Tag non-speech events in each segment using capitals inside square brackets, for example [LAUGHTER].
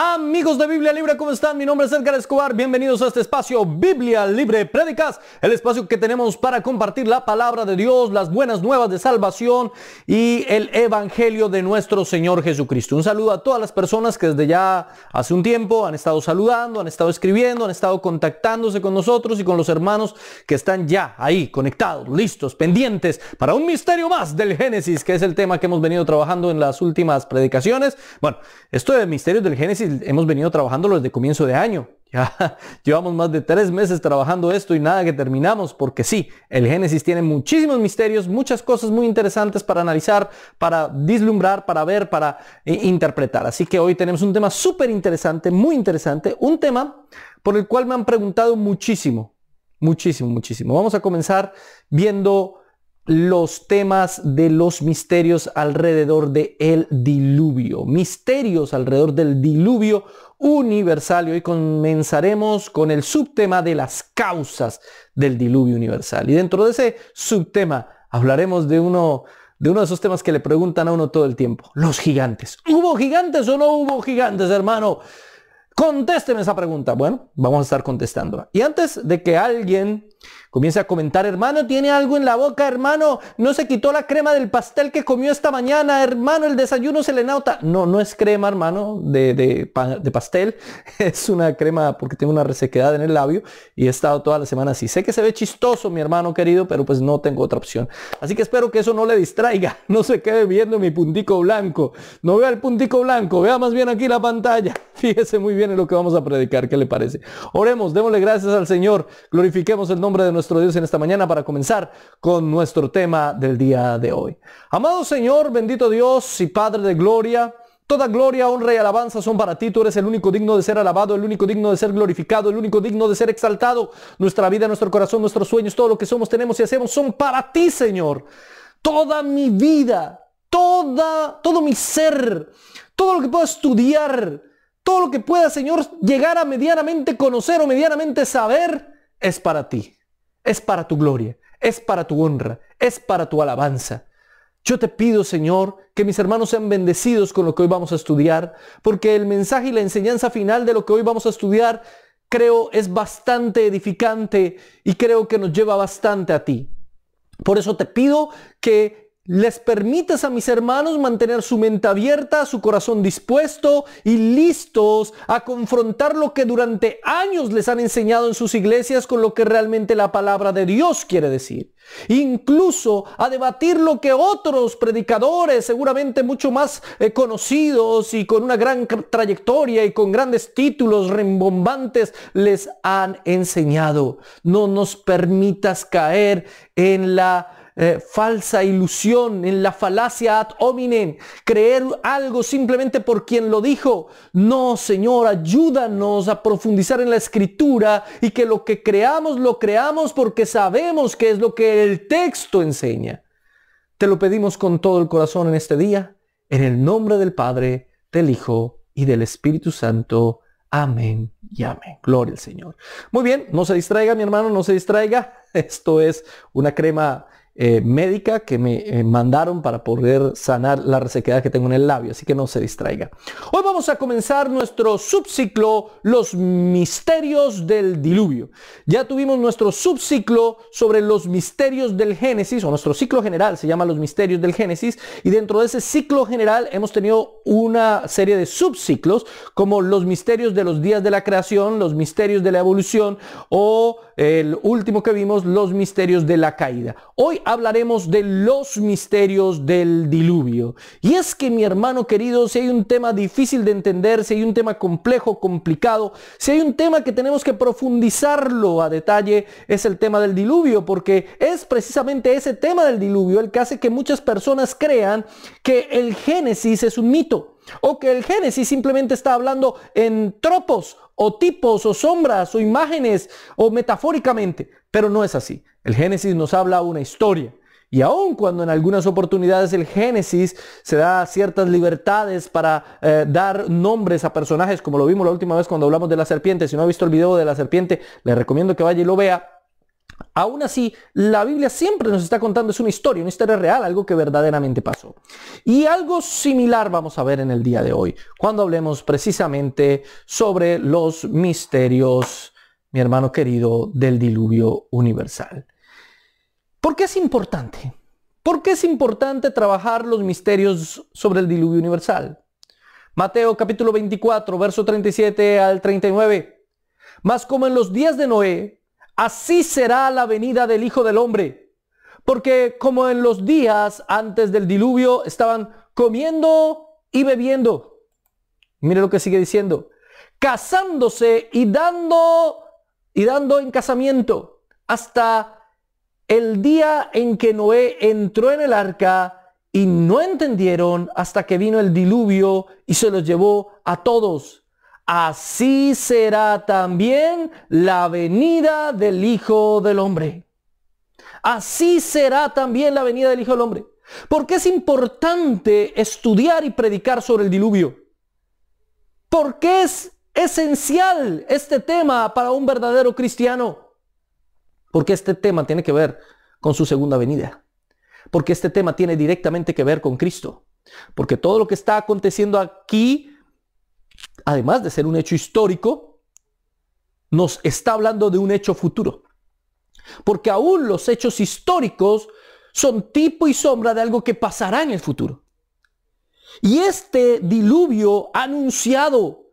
Amigos de Biblia Libre, ¿cómo están? Mi nombre es Edgar Escobar. Bienvenidos a este espacio Biblia Libre Predicas, el espacio que tenemos para compartir la palabra de Dios, las buenas nuevas de salvación y el evangelio de nuestro Señor Jesucristo. Un saludo a todas las personas que desde ya hace un tiempo han estado saludando, han estado escribiendo, han estado contactándose con nosotros y con los hermanos que están ya ahí conectados, listos, pendientes para un misterio más del Génesis, que es el tema que hemos venido trabajando en las últimas predicaciones. Bueno, esto de misterio del Génesis hemos venido trabajándolo desde comienzo de año. [LAUGHS] Ya llevamos más de tres meses trabajando esto y nada que terminamos, porque sí, el Génesis tiene muchísimos misterios, muchas cosas muy interesantes para analizar, para dislumbrar, para ver, para eh, interpretar. Así que hoy tenemos un tema súper interesante, muy interesante, un tema por el cual me han preguntado muchísimo, muchísimo, muchísimo. Vamos a comenzar viendo los temas de los misterios alrededor del diluvio. Misterios alrededor del diluvio universal. Y hoy comenzaremos con el subtema de las causas del diluvio universal. Y dentro de ese subtema hablaremos de uno de uno de esos temas que le preguntan a uno todo el tiempo. Los gigantes. ¿Hubo gigantes o no hubo gigantes, hermano? Contésteme esa pregunta. Bueno, vamos a estar contestando. Y antes de que alguien Comienza a comentar, hermano, tiene algo en la boca, hermano, no se quitó la crema del pastel que comió esta mañana, hermano, el desayuno se le nota. No, no es crema, hermano, de, de, de pastel, [LAUGHS] es una crema porque tiene una resequedad en el labio y he estado toda la semana así. Sé que se ve chistoso, mi hermano querido, pero pues no tengo otra opción. Así que espero que eso no le distraiga, [LAUGHS] no se quede viendo mi puntico blanco, no vea el puntico blanco, vea más bien aquí la pantalla. [LAUGHS] Fíjese muy bien en lo que vamos a predicar, ¿qué le parece? Oremos, démosle gracias al Señor, glorifiquemos el nombre de nuestro Dios en esta mañana para comenzar con nuestro tema del día de hoy. Amado Señor, bendito Dios y Padre de gloria, Toda gloria, honra y alabanza son para ti. Tú eres el único digno de ser alabado, el único digno de ser glorificado, el único digno de ser exaltado. Nuestra vida, nuestro corazón, nuestros sueños, todo lo que somos, tenemos y hacemos son para ti, Señor. Toda mi vida, toda, todo mi ser, todo lo que pueda estudiar, todo lo que pueda, Señor, llegar a medianamente conocer o medianamente saber, es para ti es para tu gloria, es para tu honra, es para tu alabanza. Yo te pido, Señor, que mis hermanos sean bendecidos con lo que hoy vamos a estudiar, porque el mensaje y la enseñanza final de lo que hoy vamos a estudiar creo es bastante edificante y creo que nos lleva bastante a ti. Por eso te pido que les permitas a mis hermanos mantener su mente abierta, su corazón dispuesto y listos a confrontar lo que durante años les han enseñado en sus iglesias con lo que realmente la palabra de Dios quiere decir. Incluso a debatir lo que otros predicadores, seguramente mucho más eh, conocidos y con una gran trayectoria y con grandes títulos rembombantes, les han enseñado. No nos permitas caer en la eh, falsa ilusión, en la falacia ad hominem, creer algo simplemente por quien lo dijo. No, Señor, ayúdanos a profundizar en la escritura y que lo que creamos lo creamos porque sabemos que es lo que el texto enseña. Te lo pedimos con todo el corazón en este día, en el nombre del Padre, del Hijo y del Espíritu Santo. Amén y amén. Gloria al Señor. Muy bien, no se distraiga mi hermano, no se distraiga. [LAUGHS] Esto es una crema eh, médica que me eh, mandaron para poder sanar la resequedad que tengo en el labio, así que no se distraiga. Hoy vamos a comenzar nuestro subciclo, los misterios del diluvio. Ya tuvimos nuestro subciclo sobre los misterios del Génesis, o nuestro ciclo general se llama los misterios del Génesis, y dentro de ese ciclo general hemos tenido una serie de subciclos como los misterios de los días de la creación, los misterios de la evolución o el último que vimos, los misterios de la caída. Hoy hablaremos de los misterios del diluvio. Y es que mi hermano querido, si hay un tema difícil de entender, si hay un tema complejo, complicado, si hay un tema que tenemos que profundizarlo a detalle, es el tema del diluvio, porque es precisamente ese tema del diluvio el que hace que muchas personas crean que el Génesis es un mito. O que el Génesis simplemente está hablando en tropos o tipos o sombras o imágenes o metafóricamente, pero no es así. El Génesis nos habla una historia. Y aun cuando en algunas oportunidades el Génesis se da ciertas libertades para eh, dar nombres a personajes, como lo vimos la última vez cuando hablamos de la serpiente, si no ha visto el video de la serpiente, le recomiendo que vaya y lo vea, Aún así, la Biblia siempre nos está contando, es una historia, una historia real, algo que verdaderamente pasó. Y algo similar vamos a ver en el día de hoy, cuando hablemos precisamente sobre los misterios, mi hermano querido, del diluvio universal. ¿Por qué es importante? ¿Por qué es importante trabajar los misterios sobre el diluvio universal? Mateo capítulo 24, verso 37 al 39. Más como en los días de Noé, Así será la venida del Hijo del Hombre. Porque como en los días antes del diluvio estaban comiendo y bebiendo. Mire lo que sigue diciendo. Casándose y dando y dando en casamiento hasta el día en que Noé entró en el arca y no entendieron hasta que vino el diluvio y se los llevó a todos así será también la venida del Hijo del Hombre. Así será también la venida del Hijo del Hombre. Porque es importante estudiar y predicar sobre el diluvio? Porque es esencial este tema para un verdadero cristiano? Porque este tema tiene que ver con su segunda venida. Porque este tema tiene directamente que ver con Cristo. Porque todo lo que está aconteciendo aquí además de ser un hecho histórico, nos está hablando de un hecho futuro. Porque aún los hechos históricos son tipo y sombra de algo que pasará en el futuro. Y este diluvio anunciado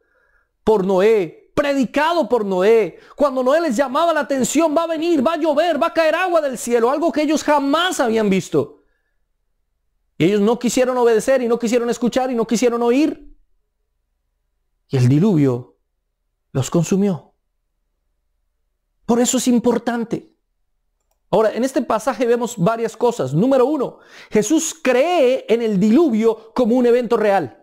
por Noé, predicado por Noé, cuando Noé les llamaba la atención, va a venir, va a llover, va a caer agua del cielo, algo que ellos jamás habían visto. Y ellos no quisieron obedecer y no quisieron escuchar y no quisieron oír y el diluvio los consumió. Por eso es importante. Ahora, en este pasaje vemos varias cosas. Número uno, Jesús cree en el diluvio como un evento real.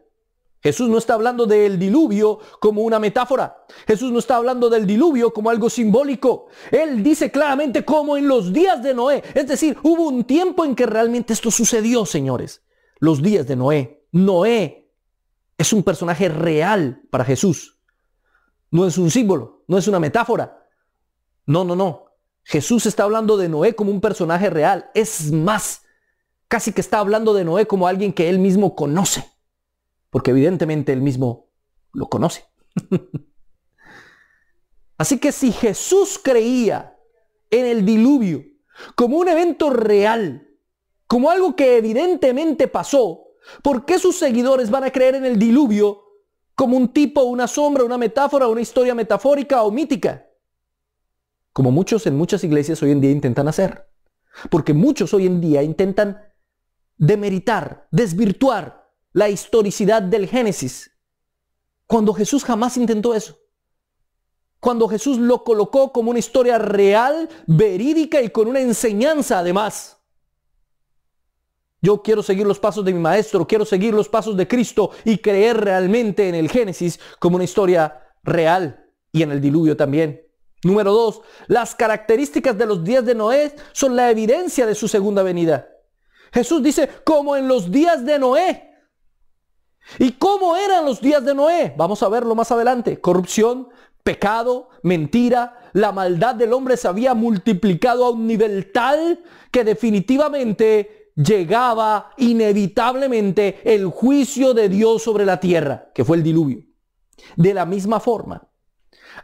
Jesús no está hablando del diluvio como una metáfora. Jesús no está hablando del diluvio como algo simbólico. Él dice claramente como en los días de Noé. Es decir, hubo un tiempo en que realmente esto sucedió, señores. Los días de Noé. Noé es un personaje real para Jesús. No es un símbolo, no es una metáfora. No, no, no. Jesús está hablando de Noé como un personaje real. Es más, casi que está hablando de Noé como alguien que él mismo conoce. Porque evidentemente él mismo lo conoce. [LAUGHS] Así que si Jesús creía en el diluvio como un evento real, como algo que evidentemente pasó, ¿Por qué sus seguidores van a creer en el diluvio como un tipo, una sombra, una metáfora, una historia metafórica o mítica? Como muchos en muchas iglesias hoy en día intentan hacer. Porque muchos hoy en día intentan demeritar, desvirtuar la historicidad del Génesis. Cuando Jesús jamás intentó eso. Cuando Jesús lo colocó como una historia real, verídica y con una enseñanza además. Yo quiero seguir los pasos de mi maestro, quiero seguir los pasos de Cristo y creer realmente en el Génesis como una historia real y en el diluvio también. Número dos, las características de los días de Noé son la evidencia de su segunda venida. Jesús dice, como en los días de Noé. ¿Y cómo eran los días de Noé? Vamos a verlo más adelante. Corrupción, pecado, mentira, la maldad del hombre se había multiplicado a un nivel tal que definitivamente llegaba inevitablemente el juicio de Dios sobre la tierra, que fue el diluvio. De la misma forma,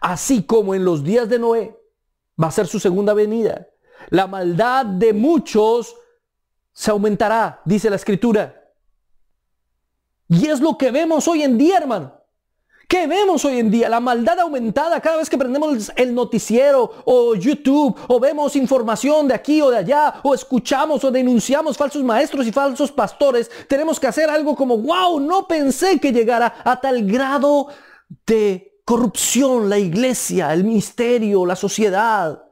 así como en los días de Noé va a ser su segunda venida, la maldad de muchos se aumentará, dice la escritura. Y es lo que vemos hoy en día, hermano. ¿Qué vemos hoy en día? La maldad aumentada cada vez que prendemos el noticiero o YouTube o vemos información de aquí o de allá o escuchamos o denunciamos falsos maestros y falsos pastores. Tenemos que hacer algo como, wow, no pensé que llegara a tal grado de corrupción la iglesia, el ministerio, la sociedad.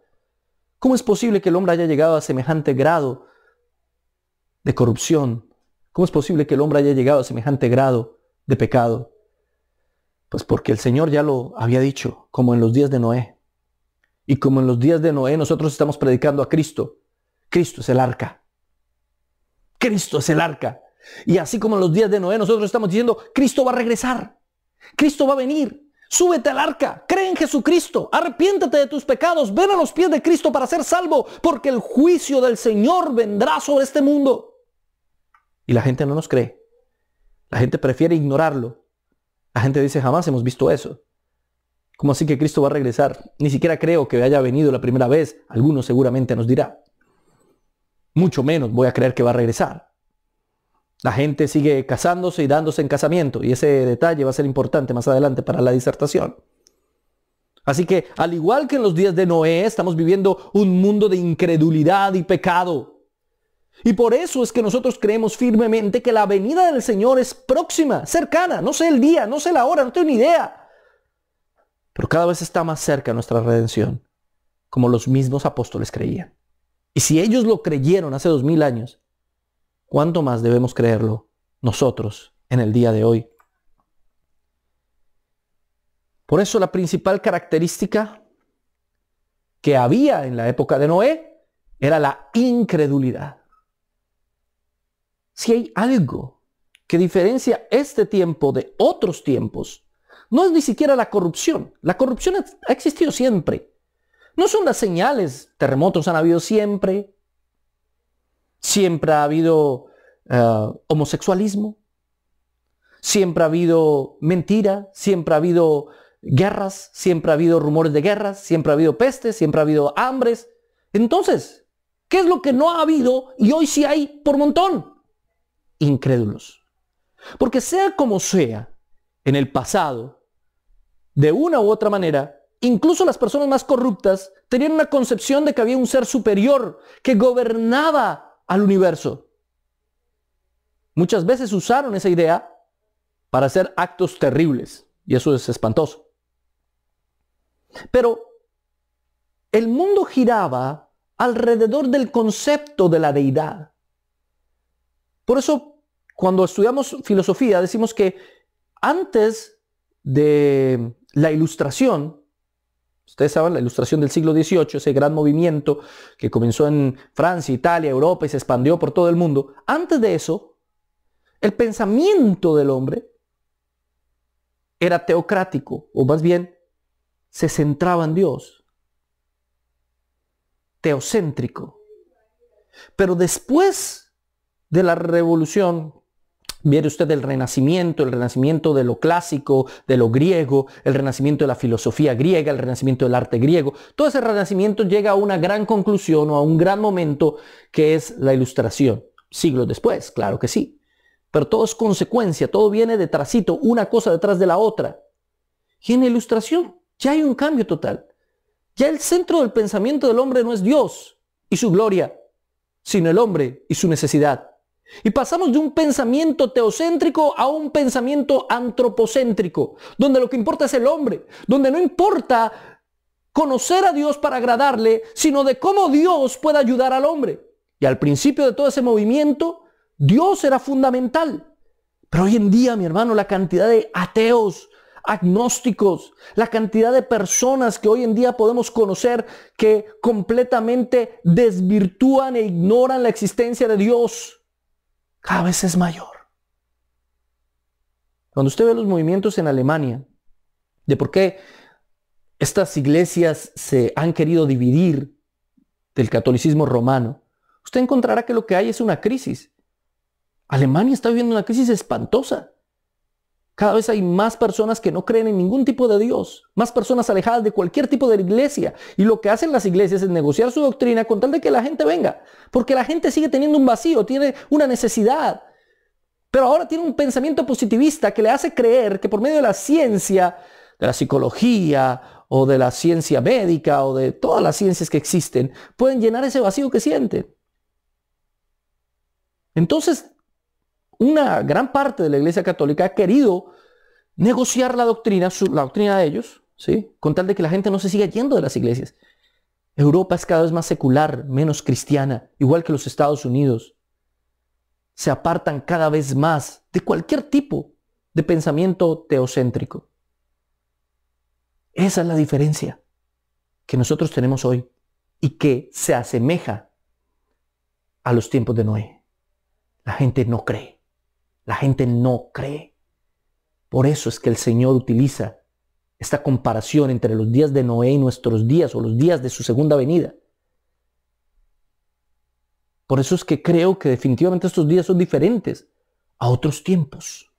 ¿Cómo es posible que el hombre haya llegado a semejante grado de corrupción? ¿Cómo es posible que el hombre haya llegado a semejante grado de pecado? Pues porque el Señor ya lo había dicho, como en los días de Noé. Y como en los días de Noé nosotros estamos predicando a Cristo. Cristo es el arca. Cristo es el arca. Y así como en los días de Noé nosotros estamos diciendo, Cristo va a regresar. Cristo va a venir. Súbete al arca, cree en Jesucristo, arrepiéntete de tus pecados, ven a los pies de Cristo para ser salvo, porque el juicio del Señor vendrá sobre este mundo. Y la gente no nos cree. La gente prefiere ignorarlo la gente dice, jamás hemos visto eso. ¿Cómo así que Cristo va a regresar? Ni siquiera creo que haya venido la primera vez. Alguno seguramente nos dirá. Mucho menos voy a creer que va a regresar. La gente sigue casándose y dándose en casamiento. Y ese detalle va a ser importante más adelante para la disertación. Así que, al igual que en los días de Noé, estamos viviendo un mundo de incredulidad y pecado. Y por eso es que nosotros creemos firmemente que la venida del Señor es próxima, cercana. No sé el día, no sé la hora, no tengo ni idea. Pero cada vez está más cerca nuestra redención, como los mismos apóstoles creían. Y si ellos lo creyeron hace dos mil años, ¿cuánto más debemos creerlo nosotros en el día de hoy? Por eso la principal característica que había en la época de Noé era la incredulidad si hay algo que diferencia este tiempo de otros tiempos, no es ni siquiera la corrupción. La corrupción ha existido siempre. No son las señales. Terremotos han habido siempre. Siempre ha habido eh, homosexualismo. Siempre ha habido mentira. Siempre ha habido guerras. Siempre ha habido rumores de guerras. Siempre ha habido pestes. Siempre ha habido hambres. Entonces, ¿qué es lo que no ha habido y hoy sí hay por montón? incrédulos. Porque sea como sea, en el pasado, de una u otra manera, incluso las personas más corruptas tenían una concepción de que había un ser superior que gobernaba al universo. Muchas veces usaron esa idea para hacer actos terribles, y eso es espantoso. Pero el mundo giraba alrededor del concepto de la deidad. Por eso, cuando estudiamos filosofía, decimos que antes de la ilustración, ustedes saben, la ilustración del siglo XVIII, ese gran movimiento que comenzó en Francia, Italia, Europa y se expandió por todo el mundo, antes de eso, el pensamiento del hombre era teocrático, o más bien, se centraba en Dios, teocéntrico. Pero después de la revolución Viene usted el renacimiento, el renacimiento de lo clásico, de lo griego, el renacimiento de la filosofía griega, el renacimiento del arte griego. Todo ese renacimiento llega a una gran conclusión o a un gran momento que es la ilustración. Siglos después, claro que sí. Pero todo es consecuencia, todo viene de una cosa detrás de la otra. Y en la ilustración ya hay un cambio total. Ya el centro del pensamiento del hombre no es Dios y su gloria, sino el hombre y su necesidad. Y pasamos de un pensamiento teocéntrico a un pensamiento antropocéntrico, donde lo que importa es el hombre, donde no importa conocer a Dios para agradarle, sino de cómo Dios puede ayudar al hombre. Y al principio de todo ese movimiento, Dios era fundamental. Pero hoy en día, mi hermano, la cantidad de ateos, agnósticos, la cantidad de personas que hoy en día podemos conocer que completamente desvirtúan e ignoran la existencia de Dios cada vez es mayor. Cuando usted ve los movimientos en Alemania, de por qué estas iglesias se han querido dividir del catolicismo romano, usted encontrará que lo que hay es una crisis. Alemania está viviendo una crisis espantosa. Cada vez hay más personas que no creen en ningún tipo de Dios, más personas alejadas de cualquier tipo de iglesia. Y lo que hacen las iglesias es negociar su doctrina con tal de que la gente venga, porque la gente sigue teniendo un vacío, tiene una necesidad. Pero ahora tiene un pensamiento positivista que le hace creer que por medio de la ciencia, de la psicología o de la ciencia médica o de todas las ciencias que existen, pueden llenar ese vacío que sienten. Entonces una gran parte de la Iglesia Católica ha querido negociar la doctrina, la doctrina de ellos, ¿sí? con tal de que la gente no se siga yendo de las iglesias. Europa es cada vez más secular, menos cristiana, igual que los Estados Unidos. Se apartan cada vez más de cualquier tipo de pensamiento teocéntrico. Esa es la diferencia que nosotros tenemos hoy y que se asemeja a los tiempos de Noé. La gente no cree. La gente no cree. Por eso es que el Señor utiliza esta comparación entre los días de Noé y nuestros días o los días de su segunda venida. Por eso es que creo que definitivamente estos días son diferentes a otros tiempos,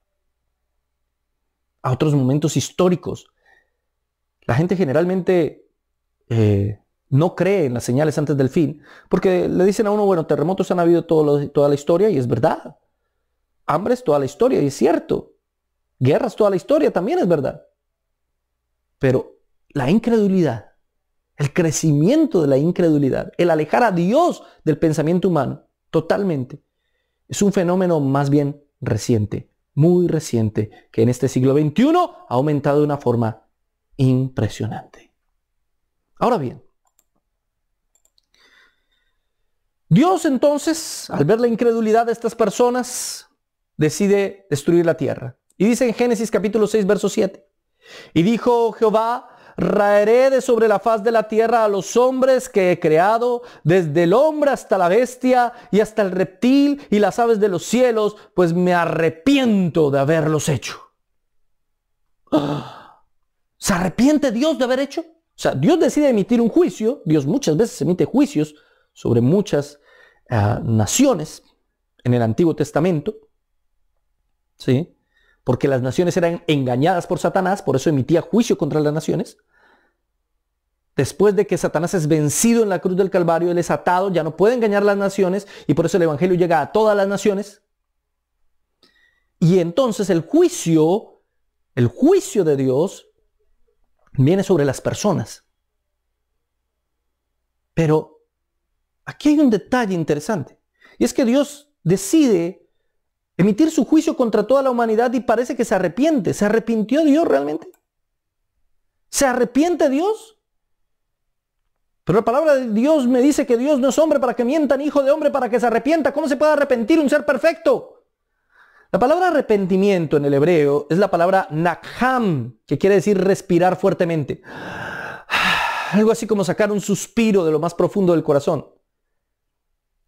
a otros momentos históricos. La gente generalmente eh, no cree en las señales antes del fin, porque le dicen a uno, bueno, terremotos han habido toda la historia y es verdad. Hambre es toda la historia, y es cierto. Guerras toda la historia, también es verdad. Pero la incredulidad, el crecimiento de la incredulidad, el alejar a Dios del pensamiento humano totalmente, es un fenómeno más bien reciente, muy reciente, que en este siglo XXI ha aumentado de una forma impresionante. Ahora bien, Dios entonces, al ver la incredulidad de estas personas, decide destruir la tierra. Y dice en Génesis capítulo 6, verso 7. Y dijo Jehová, raeré de sobre la faz de la tierra a los hombres que he creado, desde el hombre hasta la bestia y hasta el reptil y las aves de los cielos, pues me arrepiento de haberlos hecho. [GASPS] ¿Se arrepiente Dios de haber hecho? O sea, Dios decide emitir un juicio, Dios muchas veces emite juicios sobre muchas ah, naciones en el Antiguo Testamento, ¿sí? Porque las naciones eran engañadas por Satanás, por eso emitía juicio contra las naciones. Después de que Satanás es vencido en la cruz del Calvario, él es atado, ya no puede engañar las naciones y por eso el Evangelio llega a todas las naciones. Y entonces el juicio, el juicio de Dios viene sobre las personas. Pero aquí hay un detalle interesante. Y es que Dios decide emitir su juicio contra toda la humanidad y parece que se arrepiente. ¿Se arrepintió Dios realmente? ¿Se arrepiente Dios? Pero la palabra de Dios me dice que Dios no es hombre para que mientan, ni hijo de hombre para que se arrepienta. ¿Cómo se puede arrepentir un ser perfecto? La palabra arrepentimiento en el hebreo es la palabra nakham, que quiere decir respirar fuertemente. [SIGHS] Algo así como sacar un suspiro de lo más profundo del corazón.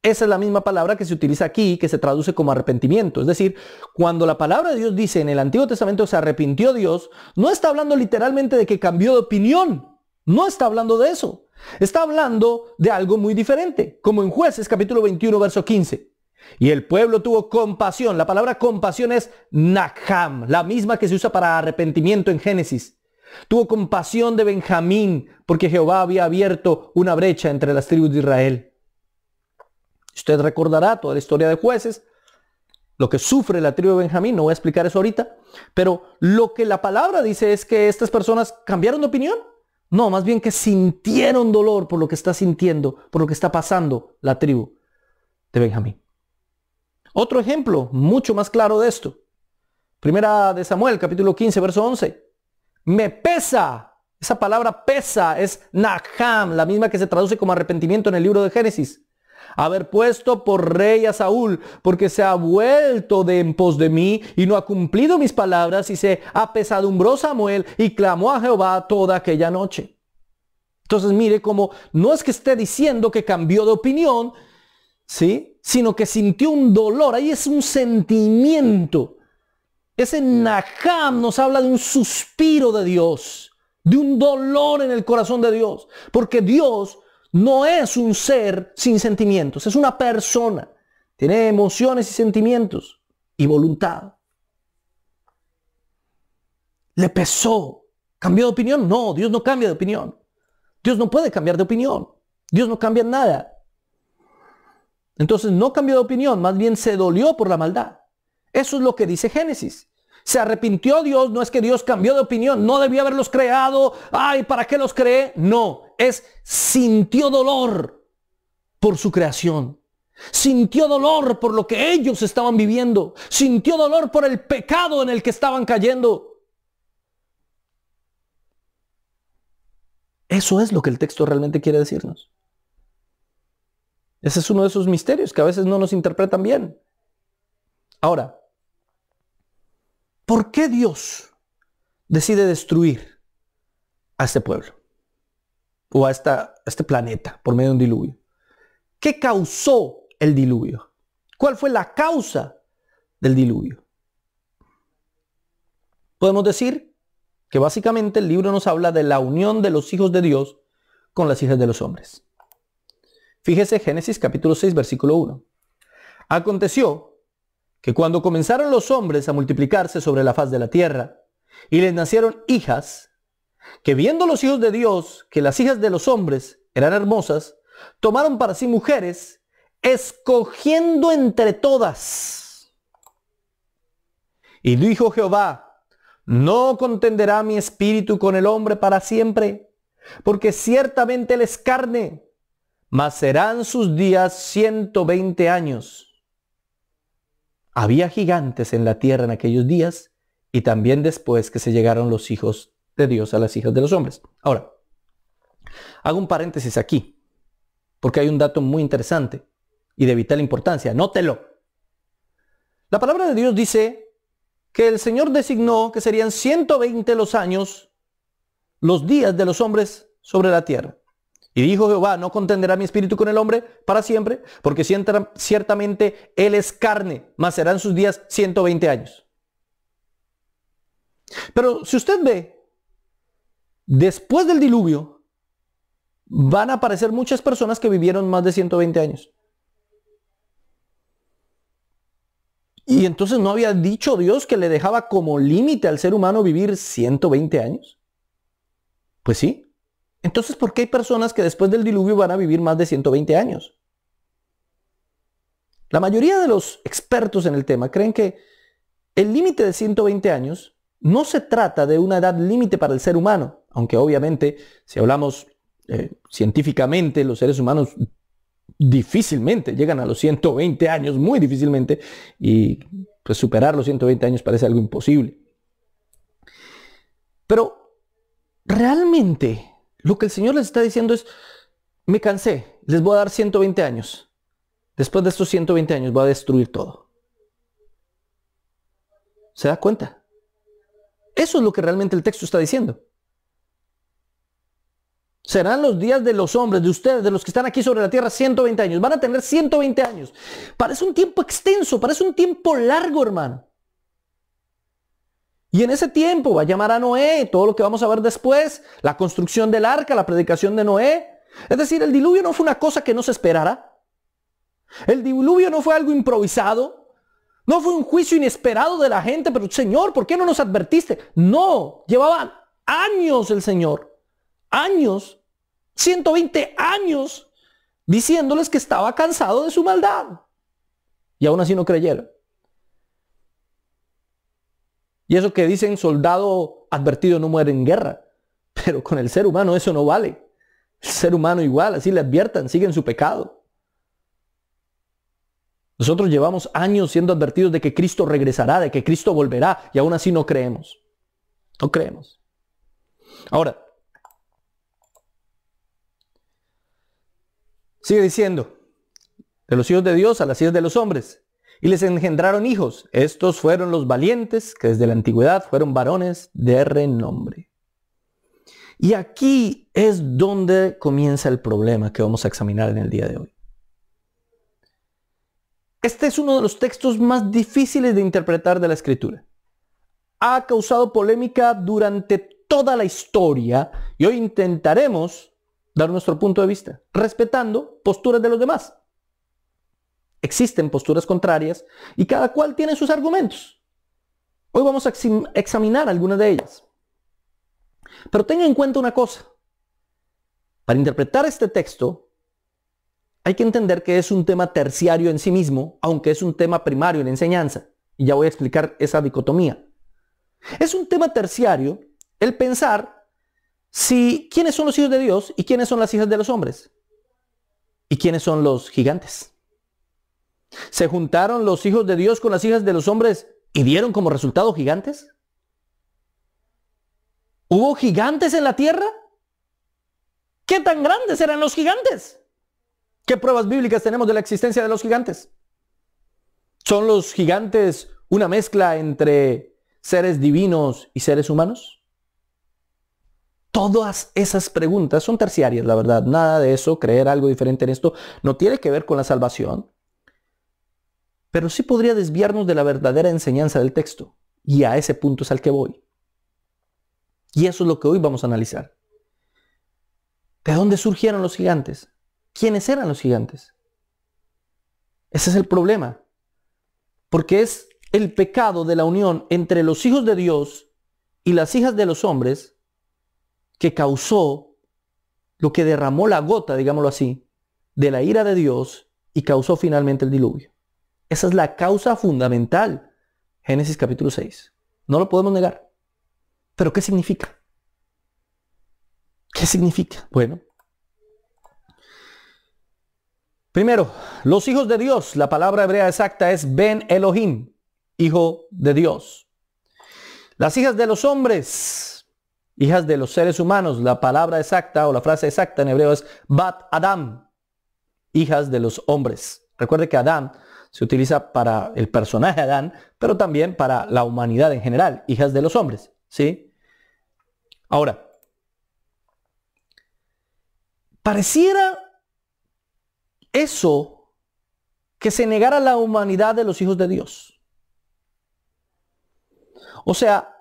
Esa es la misma palabra que se utiliza aquí, que se traduce como arrepentimiento. Es decir, cuando la palabra de Dios dice en el Antiguo Testamento se arrepintió Dios, no está hablando literalmente de que cambió de opinión. No está hablando de eso. Está hablando de algo muy diferente, como en jueces capítulo 21, verso 15. Y el pueblo tuvo compasión. La palabra compasión es Naham, la misma que se usa para arrepentimiento en Génesis. Tuvo compasión de Benjamín porque Jehová había abierto una brecha entre las tribus de Israel. Usted recordará toda la historia de jueces, lo que sufre la tribu de Benjamín, no voy a explicar eso ahorita, pero lo que la palabra dice es que estas personas cambiaron de opinión. No, más bien que sintieron dolor por lo que está sintiendo, por lo que está pasando la tribu de Benjamín. Otro ejemplo mucho más claro de esto. Primera de Samuel, capítulo 15, verso 11. Me pesa. Esa palabra pesa es Naham, la misma que se traduce como arrepentimiento en el libro de Génesis haber puesto por rey a Saúl, porque se ha vuelto de en pos de mí y no ha cumplido mis palabras y se apesadumbró Samuel y clamó a Jehová toda aquella noche. Entonces mire como no es que esté diciendo que cambió de opinión, ¿sí? Sino que sintió un dolor, ahí es un sentimiento. Ese Naham nos habla de un suspiro de Dios, de un dolor en el corazón de Dios, porque Dios no es un ser sin sentimientos, es una persona. Tiene emociones y sentimientos y voluntad. Le pesó. ¿Cambió de opinión? No, Dios no cambia de opinión. Dios no puede cambiar de opinión. Dios no cambia nada. Entonces no cambió de opinión, más bien se dolió por la maldad. Eso es lo que dice Génesis. Se arrepintió Dios, no es que Dios cambió de opinión, no debió haberlos creado, ay, ¿para qué los creé? No, es sintió dolor por su creación. Sintió dolor por lo que ellos estaban viviendo. Sintió dolor por el pecado en el que estaban cayendo. Eso es lo que el texto realmente quiere decirnos. Ese es uno de esos misterios que a veces no nos interpretan bien. Ahora, ¿por qué Dios decide destruir a este pueblo? o a, este planeta por medio de un diluvio. ¿Qué causó el diluvio? ¿Cuál fue la causa del diluvio? Podemos decir que básicamente el libro nos habla de la unión de los hijos de Dios con las hijas de los hombres. Fíjese Génesis capítulo 6 versículo 1. Aconteció que cuando comenzaron los hombres a multiplicarse sobre la faz de la tierra y les nacieron hijas, que viendo los hijos de Dios que las hijas de los hombres eran hermosas, tomaron para sí mujeres, escogiendo entre todas. Y dijo Jehová, no contenderá mi espíritu con el hombre para siempre, porque ciertamente él es carne, mas serán sus días ciento veinte años. Había gigantes en la tierra en aquellos días y también después que se llegaron los hijos de Dios a las hijas de los hombres. Ahora, hago un paréntesis aquí, porque hay un dato muy interesante y de vital importancia. Nótelo. La palabra de Dios dice que el Señor designó que serían 120 los años, los días de los hombres sobre la tierra. Y dijo Jehová, no contenderá mi espíritu con el hombre para siempre, porque ciertamente él es carne, mas serán sus días 120 años. Pero si usted ve Después del diluvio, van a aparecer muchas personas que vivieron más de 120 años. Y entonces no había dicho Dios que le dejaba como límite al ser humano vivir 120 años. Pues sí. Entonces, ¿por qué hay personas que después del diluvio van a vivir más de 120 años? La mayoría de los expertos en el tema creen que el límite de 120 años no se trata de una edad límite para el ser humano, aunque obviamente si hablamos eh, científicamente, los seres humanos difícilmente llegan a los 120 años, muy difícilmente, y pues, superar los 120 años parece algo imposible. Pero realmente lo que el Señor les está diciendo es, me cansé, les voy a dar 120 años. Después de estos 120 años voy a destruir todo. ¿Se da cuenta? Eso es lo que realmente el texto está diciendo. Serán los días de los hombres, de ustedes, de los que están aquí sobre la tierra, 120 años. Van a tener 120 años. Parece un tiempo extenso, parece un tiempo largo, hermano. Y en ese tiempo va a llamar a Noé, todo lo que vamos a ver después, la construcción del arca, la predicación de Noé. Es decir, el diluvio no fue una cosa que no se esperara. El diluvio no fue algo improvisado. No fue un juicio inesperado de la gente, pero Señor, ¿por qué no nos advertiste? No, llevaban años el Señor años, 120 años, diciéndoles que estaba cansado de su maldad. Y aún así no creyeron. Y eso que dicen soldado advertido no muere en guerra. Pero con el ser humano eso no vale. El ser humano igual, así le adviertan, siguen su pecado. Nosotros llevamos años siendo advertidos de que Cristo regresará, de que Cristo volverá, y aún así no creemos. No creemos. Ahora, Sigue diciendo, de los hijos de Dios a las hijas de los hombres. Y les engendraron hijos. Estos fueron los valientes que desde la antigüedad fueron varones de renombre. Y aquí es donde comienza el problema que vamos a examinar en el día de hoy. Este es uno de los textos más difíciles de interpretar de la escritura. Ha causado polémica durante toda la historia y hoy intentaremos dar nuestro punto de vista, respetando posturas de los demás. Existen posturas contrarias y cada cual tiene sus argumentos. Hoy vamos a examinar algunas de ellas. Pero tenga en cuenta una cosa. Para interpretar este texto, hay que entender que es un tema terciario en sí mismo, aunque es un tema primario en la enseñanza. Y ya voy a explicar esa dicotomía. Es un tema terciario el pensar si quiénes son los hijos de Dios y quiénes son las hijas de los hombres y quiénes son los gigantes. ¿Se juntaron los hijos de Dios con las hijas de los hombres y dieron como resultado gigantes? ¿Hubo gigantes en la tierra? ¿Qué tan grandes eran los gigantes? ¿Qué pruebas bíblicas tenemos de la existencia de los gigantes? ¿Son los gigantes una mezcla entre seres divinos y seres humanos? Todas esas preguntas son terciarias, la verdad. Nada de eso, creer algo diferente en esto, no tiene que ver con la salvación, pero sí podría desviarnos de la verdadera enseñanza del texto. Y a ese punto es al que voy. Y eso es lo que hoy vamos a analizar. ¿De dónde surgieron los gigantes? ¿Quiénes eran los gigantes? Ese es el problema. Porque es el pecado de la unión entre los hijos de Dios y las hijas de los hombres que causó lo que derramó la gota, digámoslo así, de la ira de Dios y causó finalmente el diluvio. Esa es la causa fundamental. Génesis capítulo 6. No lo podemos negar. Pero ¿qué significa? ¿Qué significa? Bueno, primero, los hijos de Dios, la palabra hebrea exacta es Ben Elohim, hijo de Dios. Las hijas de los hombres, hijas de los seres humanos. La palabra exacta o la frase exacta en hebreo es bat Adam, hijas de los hombres. Recuerde que Adam se utiliza para el personaje Adán, pero también para la humanidad en general, hijas de los hombres, ¿sí? Ahora, pareciera eso que se negara la humanidad de los hijos de Dios. O sea,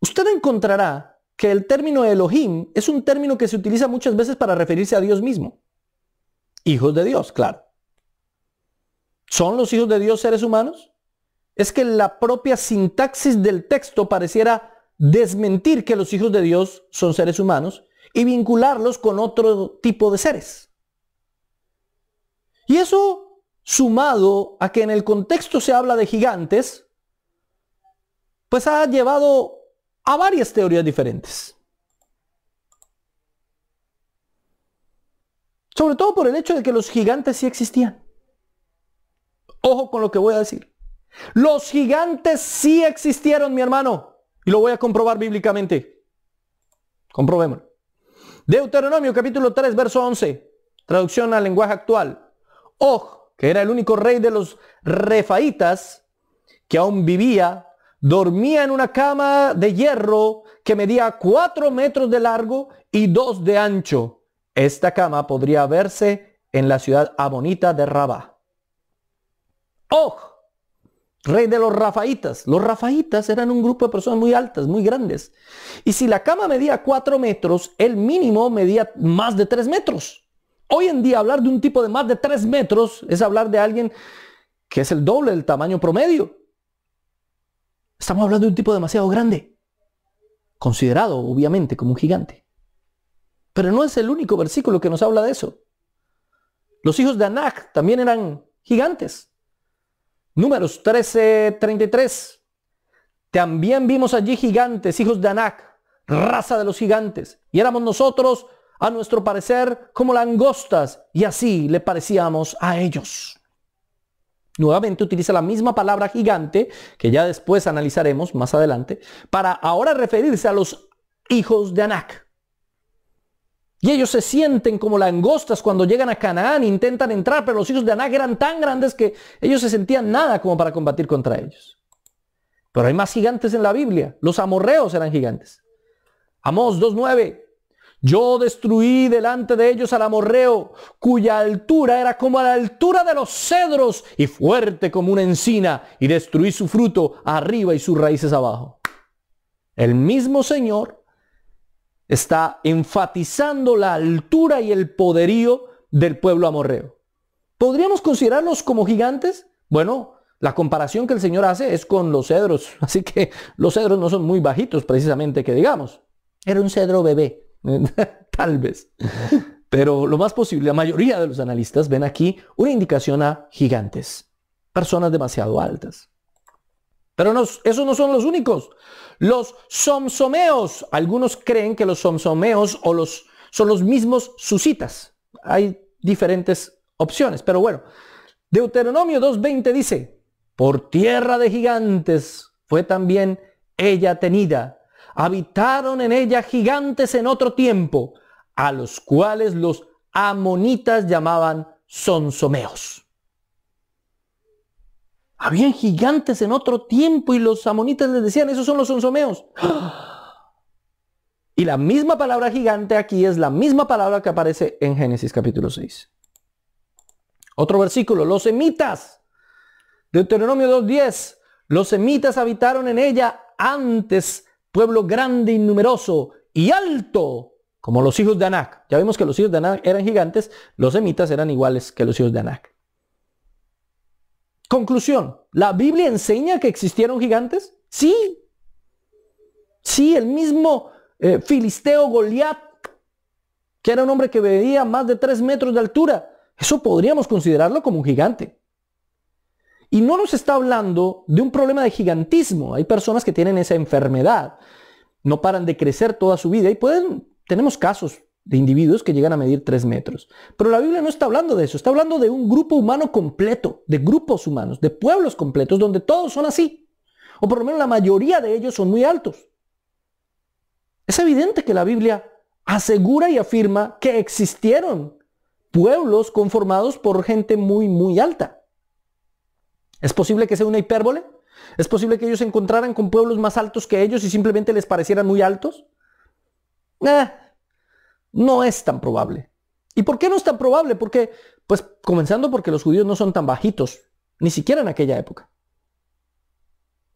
usted encontrará que el término Elohim es un término que se utiliza muchas veces para referirse a Dios mismo. Hijos de Dios, claro. ¿Son los hijos de Dios seres humanos? Es que la propia sintaxis del texto pareciera desmentir que los hijos de Dios son seres humanos y vincularlos con otro tipo de seres. Y eso sumado a que en el contexto se habla de gigantes, pues ha llevado a varias teorías diferentes. Sobre todo por el hecho de que los gigantes sí existían. Ojo con lo que voy a decir. Los gigantes sí existieron, mi hermano. Y lo voy a comprobar bíblicamente. Comprobémoslo. Deuteronomio capítulo 3, verso 11. Traducción al lenguaje actual. Oj, que era el único rey de los refaitas, que aún vivía dormía en una cama de hierro que medía 4 metros de largo y 2 de ancho. Esta cama podría verse en la ciudad abonita de Rabá. Oh, rey de los Rafaitas. Los Rafaitas eran un grupo de personas muy altas, muy grandes. Y si la cama medía 4 metros, el mínimo medía más de 3 metros. Hoy en día hablar de un tipo de más de 3 metros es hablar de alguien que es el doble del tamaño promedio. Estamos hablando de un tipo demasiado grande, considerado obviamente como un gigante. Pero no es el único versículo que nos habla de eso. Los hijos de Anac también eran gigantes. Números 13:33. También vimos allí gigantes, hijos de Anac, raza de los gigantes. Y éramos nosotros, a nuestro parecer, como langostas. Y así le parecíamos a ellos. Nuevamente utiliza la misma palabra gigante, que ya después analizaremos más adelante, para ahora referirse a los hijos de Anak. Y ellos se sienten como langostas cuando llegan a Canaán, intentan entrar, pero los hijos de Anak eran tan grandes que ellos se sentían nada como para combatir contra ellos. Pero hay más gigantes en la Biblia. Los amorreos eran gigantes. Amós 2.9. Yo destruí delante de ellos al amorreo, cuya altura era como a la altura de los cedros y fuerte como una encina, y destruí su fruto arriba y sus raíces abajo. El mismo Señor está enfatizando la altura y el poderío del pueblo amorreo. ¿Podríamos considerarlos como gigantes? Bueno, la comparación que el Señor hace es con los cedros, [LAUGHS] así que los cedros no son muy bajitos precisamente que digamos. Era un cedro bebé, [LAUGHS] Tal vez. Pero lo más posible, la mayoría de los analistas ven aquí una indicación a gigantes, personas demasiado altas. Pero no, esos no son los únicos. Los somsomeos, algunos creen que los somsomeos o los, son los mismos susitas. Hay diferentes opciones, pero bueno. Deuteronomio 2.20 dice, por tierra de gigantes fue también ella tenida habitaron en ella gigantes en otro tiempo, a los cuales los amonitas llamaban sonsomeos. Habían gigantes en otro tiempo y los amonitas les decían, esos son los sonsomeos. Y la misma palabra gigante aquí es la misma palabra que aparece en Génesis capítulo 6. Otro versículo, los semitas. Deuteronomio 2.10. Los semitas habitaron en ella antes pueblo grande y numeroso y alto, como los hijos de Anac. Ya vimos que los hijos de Anac eran gigantes, los semitas eran iguales que los hijos de Anac. Conclusión, ¿la Biblia enseña que existieron gigantes? Sí. Sí, el mismo eh, filisteo Goliat, que era un hombre que veía más de 3 metros de altura. Eso podríamos considerarlo como un gigante. Y no nos está hablando de un problema de gigantismo. Hay personas que tienen esa enfermedad, no paran de crecer toda su vida y pueden, tenemos casos de individuos que llegan a medir tres metros. Pero la Biblia no está hablando de eso, está hablando de un grupo humano completo, de grupos humanos, de pueblos completos, donde todos son así. O por lo menos la mayoría de ellos son muy altos. Es evidente que la Biblia asegura y afirma que existieron pueblos conformados por gente muy, muy alta. ¿Es posible que sea una hipérbole? ¿Es posible que ellos se encontraran con pueblos más altos que ellos y simplemente les parecieran muy altos? Eh, no es tan probable. ¿Y por qué no es tan probable? Porque, pues, comenzando porque los judíos no son tan bajitos, ni siquiera en aquella época.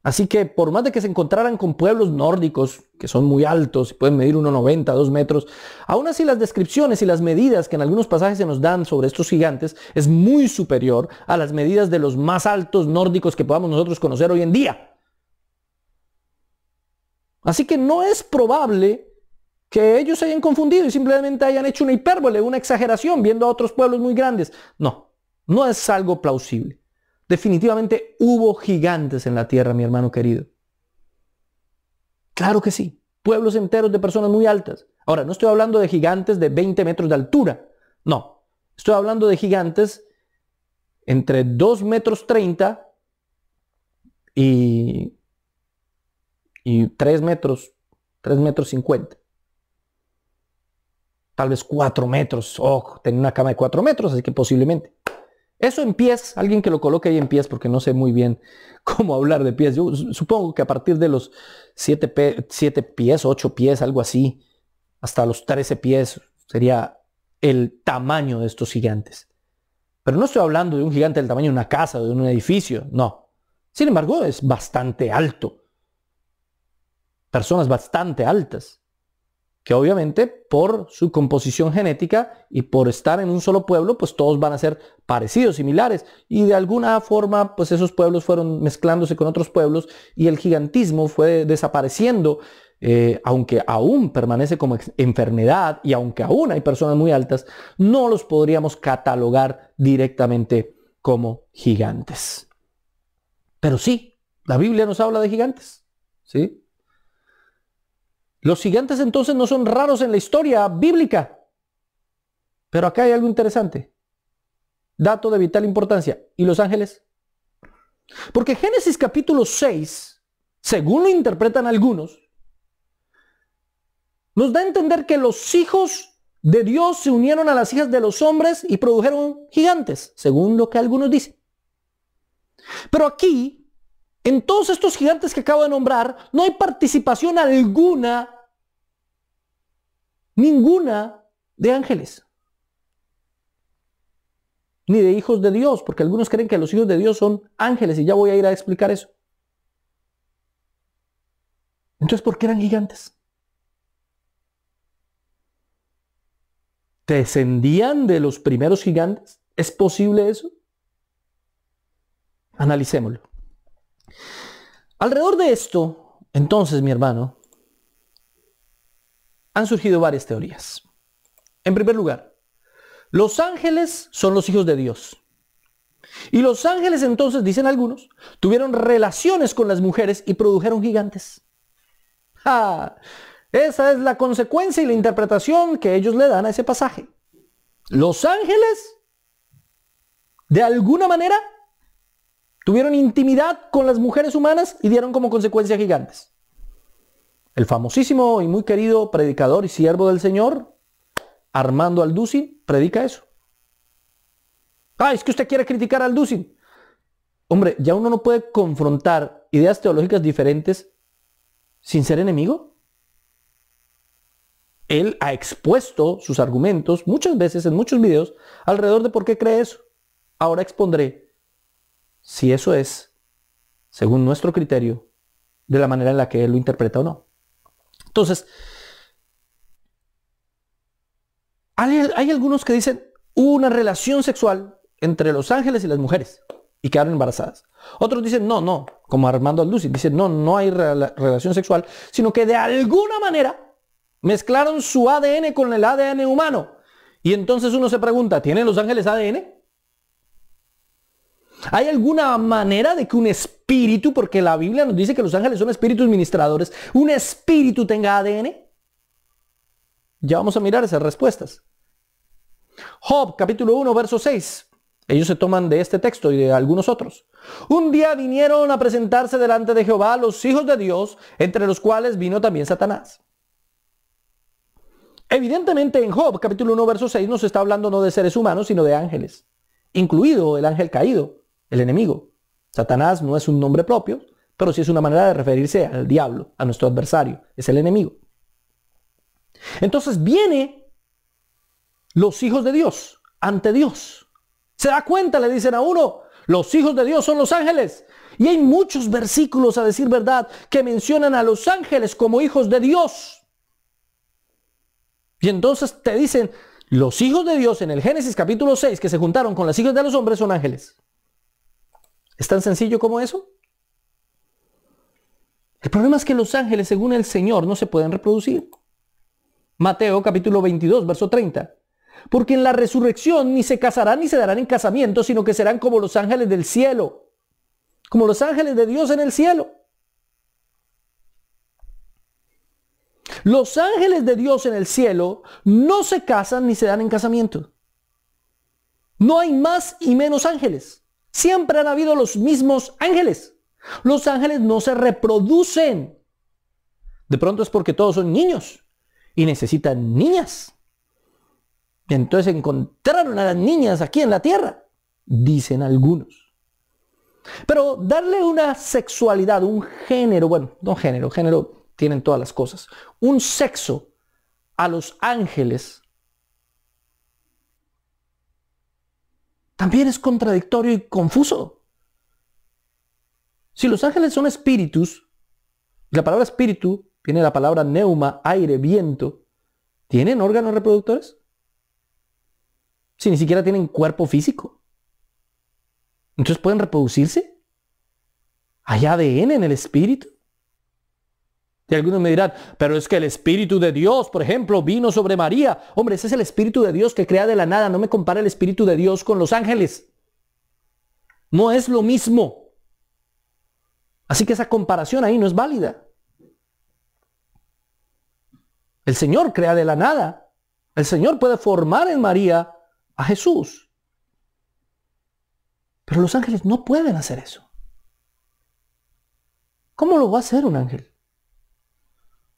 Así que por más de que se encontraran con pueblos nórdicos, que son muy altos, y pueden medir 1,90, 2 metros, aún así las descripciones y las medidas que en algunos pasajes se nos dan sobre estos gigantes es muy superior a las medidas de los más altos nórdicos que podamos nosotros conocer hoy en día. Así que no es probable que ellos se hayan confundido y simplemente hayan hecho una hipérbole, una exageración, viendo a otros pueblos muy grandes. No, no es algo plausible. Definitivamente hubo gigantes en la tierra, mi hermano querido. Claro que sí. Pueblos enteros de personas muy altas. Ahora, no estoy hablando de gigantes de 20 metros de altura. No. Estoy hablando de gigantes entre 2 metros 30 y, y 3 metros, 3 metros 50. Tal vez 4 metros. Oh, tenía una cama de 4 metros, así que posiblemente. Eso en pies, alguien que lo coloque ahí en pies, porque no sé muy bien [LAUGHS] cómo hablar de pies. Yo supongo que a partir de los 7, pies, 8 pies, algo así, hasta los 13 pies sería el tamaño de estos gigantes. Pero no estoy hablando de un gigante del tamaño de una casa o de un edificio, no. Sin embargo, es bastante alto. Personas bastante altas que obviamente por su composición genética y por estar en un solo pueblo, pues todos van a ser parecidos, similares. Y de alguna forma, pues esos pueblos fueron mezclándose con otros pueblos y el gigantismo fue desapareciendo, eh, aunque aún permanece como enfermedad y aunque aún hay personas muy altas, no los podríamos catalogar directamente como gigantes. Pero sí, la Biblia nos habla de gigantes. ¿sí? Los gigantes entonces no son raros en la historia bíblica. Pero acá hay algo interesante. Dato de vital importancia. ¿Y los ángeles? Porque Génesis capítulo 6, según lo interpretan algunos, nos da a entender que los hijos de Dios se unieron a las hijas de los hombres y produjeron gigantes, según lo que algunos dicen. Pero aquí en todos estos gigantes que acabo de nombrar, no hay participación alguna, ninguna, de ángeles. Ni de hijos de Dios, porque algunos creen que los hijos de Dios son ángeles y ya voy a ir a explicar eso. Entonces, ¿por qué eran gigantes? ¿Descendían de los primeros gigantes? ¿Es posible eso? Analicémoslo. Alrededor de esto, entonces, mi hermano, han surgido varias teorías. En primer lugar, los ángeles son los hijos de Dios. Y los ángeles entonces, dicen algunos, tuvieron relaciones con las mujeres y produjeron gigantes. Ah, Esa es la consecuencia y la interpretación que ellos le dan a ese pasaje. Los ángeles, de alguna manera, Tuvieron intimidad con las mujeres humanas y dieron como consecuencia gigantes. El famosísimo y muy querido predicador y siervo del Señor, Armando Alducin, predica eso. Ah, es que usted quiere criticar a Alducin. Hombre, ya uno no puede confrontar ideas teológicas diferentes sin ser enemigo. Él ha expuesto sus argumentos muchas veces en muchos videos alrededor de por qué cree eso. Ahora expondré si eso es, según nuestro criterio, de la manera en la que él lo interpreta o no. Entonces, hay, algunos que dicen hubo una relación sexual entre los ángeles y las mujeres y quedaron embarazadas. Otros dicen, no, no, como Armando Lucy, dicen, no, no hay relación sexual, sino que de alguna manera mezclaron su ADN con el ADN humano. Y entonces uno se pregunta, ¿tienen los ángeles ADN? ¿Hay alguna manera de que un espíritu, porque la Biblia nos dice que los ángeles son espíritus ministradores, un espíritu tenga ADN? Ya vamos a mirar esas respuestas. Job capítulo 1, verso 6. Ellos se toman de este texto y de algunos otros. Un día vinieron a presentarse delante de Jehová los hijos de Dios, entre los cuales vino también Satanás. Evidentemente en Job capítulo 1, verso 6 nos está hablando no de seres humanos, sino de ángeles, incluido el ángel caído, el enemigo. Satanás no es un nombre propio, pero sí es una manera de referirse al diablo, a nuestro adversario, es el enemigo. Entonces viene los hijos de Dios ante Dios. Se da cuenta, le dicen a uno, los hijos de Dios son los ángeles. Y hay muchos versículos, a decir verdad, que mencionan a los ángeles como hijos de Dios. Y entonces te dicen, los hijos de Dios en el Génesis capítulo 6, que se juntaron con las hijas de los hombres, son ángeles. ¿Es tan sencillo como eso? El problema es que los ángeles, según el Señor, no se pueden reproducir. Mateo capítulo 22, verso 30. Porque en la resurrección ni se casarán ni se darán en casamiento, sino que serán como los ángeles del cielo. Como los ángeles de Dios en el cielo. Los ángeles de Dios en el cielo no se casan ni se dan en casamiento. No hay más y menos ángeles. Siempre han habido los mismos ángeles. Los ángeles no se reproducen. De pronto es porque todos son niños y necesitan niñas. Y entonces encontraron a las niñas aquí en la tierra, dicen algunos. Pero darle una sexualidad, un género, bueno, no género, género tienen todas las cosas, un sexo a los ángeles también es contradictorio y confuso. Si los ángeles son espíritus, la palabra espíritu tiene la palabra neuma, aire, viento, ¿tienen órganos reproductores? Si ni siquiera tienen cuerpo físico. Entonces pueden reproducirse. ¿Hay ADN en el espíritu? Y algunos me dirán, pero es que el Espíritu de Dios, por ejemplo, vino sobre María. Hombre, ese es el Espíritu de Dios que crea de la nada. No me compara el Espíritu de Dios con los ángeles. No es lo mismo. Así que esa comparación ahí no es válida. El Señor crea de la nada. El Señor puede formar en María a Jesús. Pero los ángeles no pueden hacer eso. ¿Cómo lo va a hacer un ángel?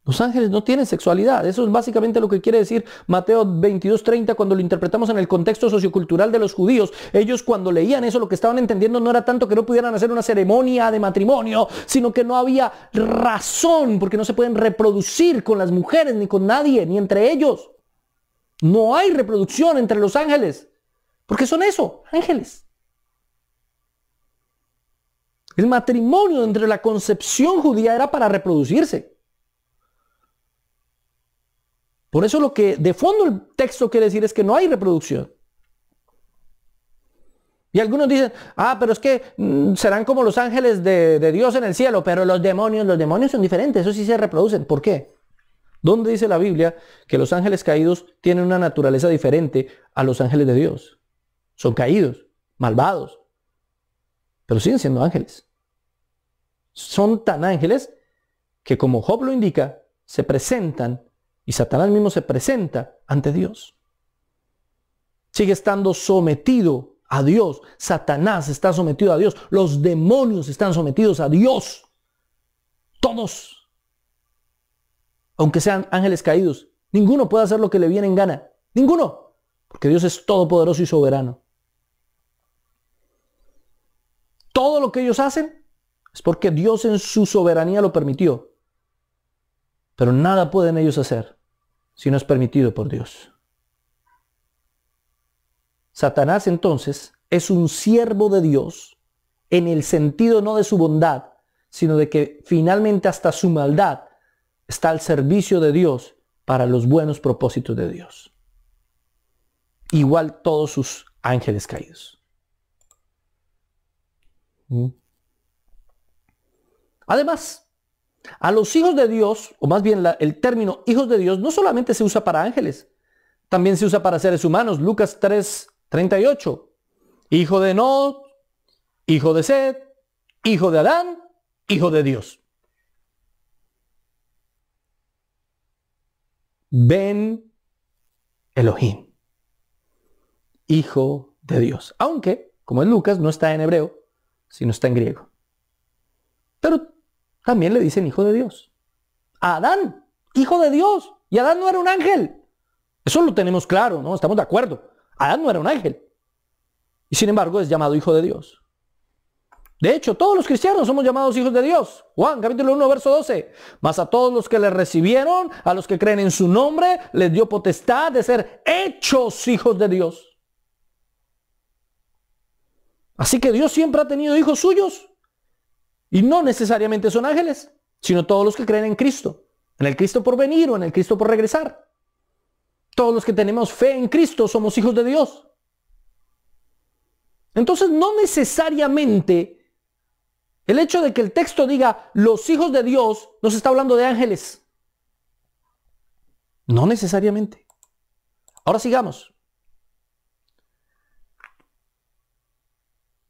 Los ángeles no tienen sexualidad. Eso es básicamente lo que quiere decir Mateo 22:30 cuando lo interpretamos en el contexto sociocultural de los judíos. Ellos cuando leían eso lo que estaban entendiendo no era tanto que no pudieran hacer una ceremonia de matrimonio, sino que no había razón porque no se pueden reproducir con las mujeres ni con nadie, ni entre ellos. No hay reproducción entre los ángeles, porque son eso, ángeles. El matrimonio entre la concepción judía era para reproducirse. Por eso lo que de fondo el texto quiere decir es que no hay reproducción. Y algunos dicen, ah, pero es que mm, serán como los ángeles de, Dios en el cielo, pero los demonios, los demonios son diferentes, esos sí se reproducen. ¿Por qué? ¿Dónde dice la Biblia que los ángeles caídos tienen una naturaleza diferente a los ángeles de Dios? Son caídos, malvados, pero siguen siendo ángeles. Son tan ángeles que como Job lo indica, se presentan y Satanás mismo se presenta ante Dios. Sigue estando sometido a Dios. Satanás está sometido a Dios. Los demonios están sometidos a Dios. Todos. Aunque sean ángeles caídos. Ninguno puede hacer lo que le viene en gana. Ninguno. Porque Dios es todopoderoso y soberano. Todo lo que ellos hacen es porque Dios en su soberanía lo permitió. Pero nada pueden ellos hacer si no es permitido por Dios. Satanás entonces es un siervo de Dios en el sentido no de su bondad, sino de que finalmente hasta su maldad está al servicio de Dios para los buenos propósitos de Dios. Igual todos sus ángeles caídos. ¿Mm? Además, a los hijos de Dios, o más bien el término hijos de Dios, no solamente se usa para ángeles, también se usa para seres humanos. Lucas 3, 38. Hijo de Nod, hijo de Sed, hijo de Adán, hijo de Dios. Ben Elohim, hijo de Dios. Aunque, como en Lucas, no está en hebreo, sino está en griego. Pero también le dicen hijo de Dios. A Adán, hijo de Dios. Y Adán no era un ángel. Eso lo tenemos claro, ¿no? Estamos de acuerdo. Adán no era un ángel. Y sin embargo es llamado hijo de Dios. De hecho, todos los cristianos somos llamados hijos de Dios. Juan capítulo 1, verso 12. Mas a todos los que le recibieron, a los que creen en su nombre, les dio potestad de ser hechos hijos de Dios. Así que Dios siempre ha tenido hijos suyos. Y no necesariamente son ángeles, sino todos los que creen en Cristo, en el Cristo por venir o en el Cristo por regresar. Todos los que tenemos fe en Cristo somos hijos de Dios. Entonces no necesariamente el hecho de que el texto diga los hijos de Dios nos está hablando de ángeles. No necesariamente. Ahora sigamos.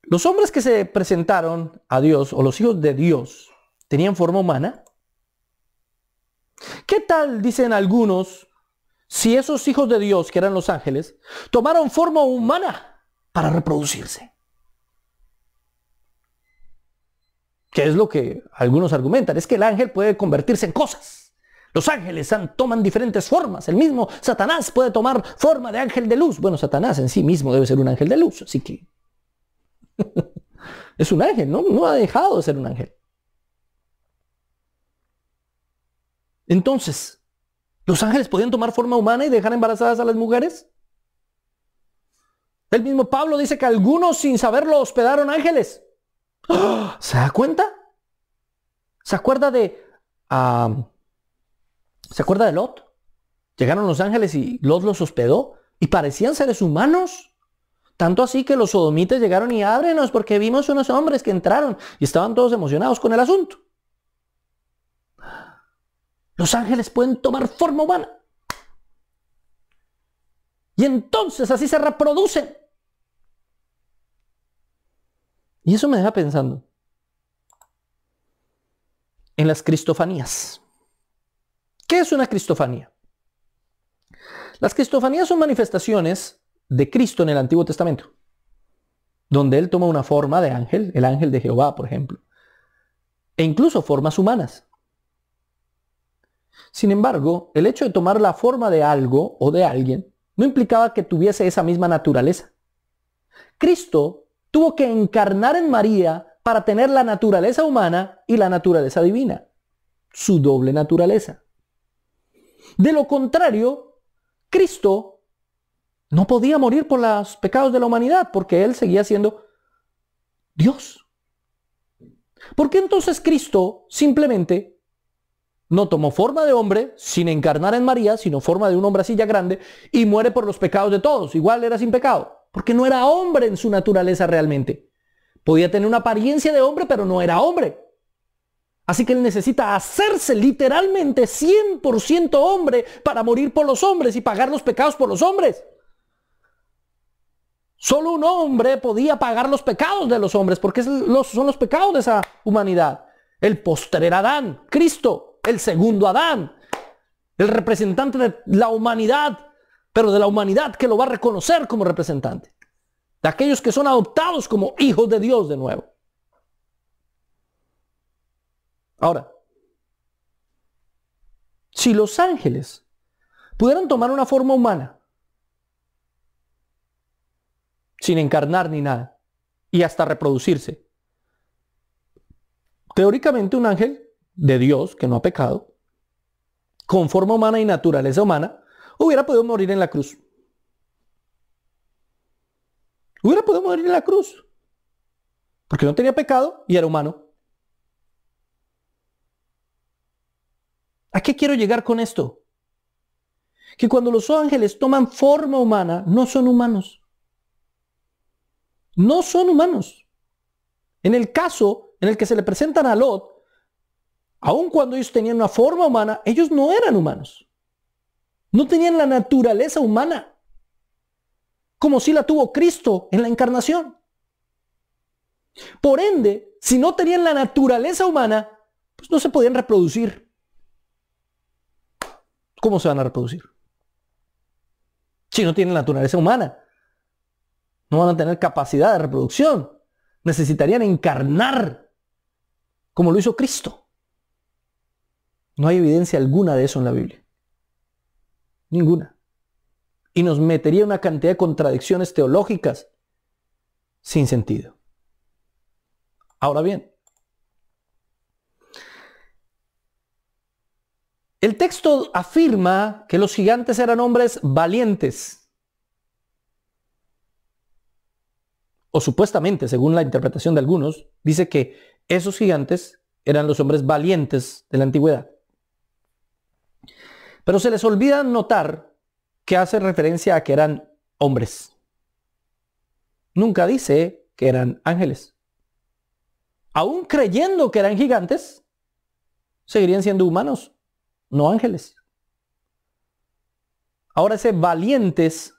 Los hombres que se presentaron a Dios o los hijos de Dios tenían forma humana. ¿Qué tal, dicen algunos, si esos hijos de Dios, que eran los ángeles, tomaron forma humana para reproducirse? ¿Qué es lo que algunos argumentan, es que el ángel puede convertirse en cosas. Los ángeles toman diferentes formas. El mismo Satanás puede tomar forma de ángel de luz. Bueno, Satanás en sí mismo debe ser un ángel de luz, así que [LAUGHS] es un ángel, ¿no? no ha dejado de ser un ángel. Entonces, ¿los ángeles podían tomar forma humana y dejar embarazadas a las mujeres? El mismo Pablo dice que algunos sin saberlo hospedaron ángeles. [GASPS] ¿Se da cuenta? ¿Se acuerda de... ¿Se acuerda de Lot? Llegaron los ángeles y Lot los hospedó y parecían seres humanos. Tanto así que los sodomites llegaron y ábrenos porque vimos unos hombres que entraron y estaban todos emocionados con el asunto. Los ángeles pueden tomar forma humana. Y entonces así se reproducen. Y eso me deja pensando en las cristofanías. ¿Qué es una cristofanía? Las cristofanías son manifestaciones de Cristo en el Antiguo Testamento, donde él toma una forma de ángel, el ángel de Jehová, por ejemplo, e incluso formas humanas. Sin embargo, el hecho de tomar la forma de algo o de alguien no implicaba que tuviese esa misma naturaleza. Cristo tuvo que encarnar en María para tener la naturaleza humana y la naturaleza divina, su doble naturaleza. De lo contrario, Cristo no podía morir por los pecados de la humanidad porque él seguía siendo Dios. ¿Por qué entonces Cristo simplemente no tomó forma de hombre sin encarnar en María, sino forma de un hombre así ya grande y muere por los pecados de todos? Igual era sin pecado, porque no era hombre en su naturaleza realmente. Podía tener una apariencia de hombre, pero no era hombre. Así que él necesita hacerse literalmente 100% hombre para morir por los hombres y pagar los pecados por los hombres. Solo un hombre podía pagar los pecados de los hombres, porque son los pecados de esa humanidad. El postrer Adán, Cristo, el segundo Adán, el representante de la humanidad, pero de la humanidad que lo va a reconocer como representante. De aquellos que son adoptados como hijos de Dios de nuevo. Ahora, si los ángeles pudieran tomar una forma humana, sin encarnar ni nada, y hasta reproducirse. Teóricamente un ángel de Dios, que no ha pecado, con forma humana y naturaleza humana, hubiera podido morir en la cruz. Hubiera podido morir en la cruz, porque no tenía pecado y era humano. ¿A qué quiero llegar con esto? Que cuando los ángeles toman forma humana, no son humanos no son humanos. En el caso en el que se le presentan a Lot, aun cuando ellos tenían una forma humana, ellos no eran humanos. No tenían la naturaleza humana, como si la tuvo Cristo en la encarnación. Por ende, si no tenían la naturaleza humana, pues no se podían reproducir. ¿Cómo se van a reproducir? Si no tienen la naturaleza humana. No van a tener capacidad de reproducción. Necesitarían encarnar como lo hizo Cristo. No hay evidencia alguna de eso en la Biblia. Ninguna. Y nos metería una cantidad de contradicciones teológicas sin sentido. Ahora bien, el texto afirma que los gigantes eran hombres valientes o supuestamente, según la interpretación de algunos, dice que esos gigantes eran los hombres valientes de la antigüedad. Pero se les olvida notar que hace referencia a que eran hombres. Nunca dice que eran ángeles. Aún creyendo que eran gigantes, seguirían siendo humanos, no ángeles. Ahora ese valientes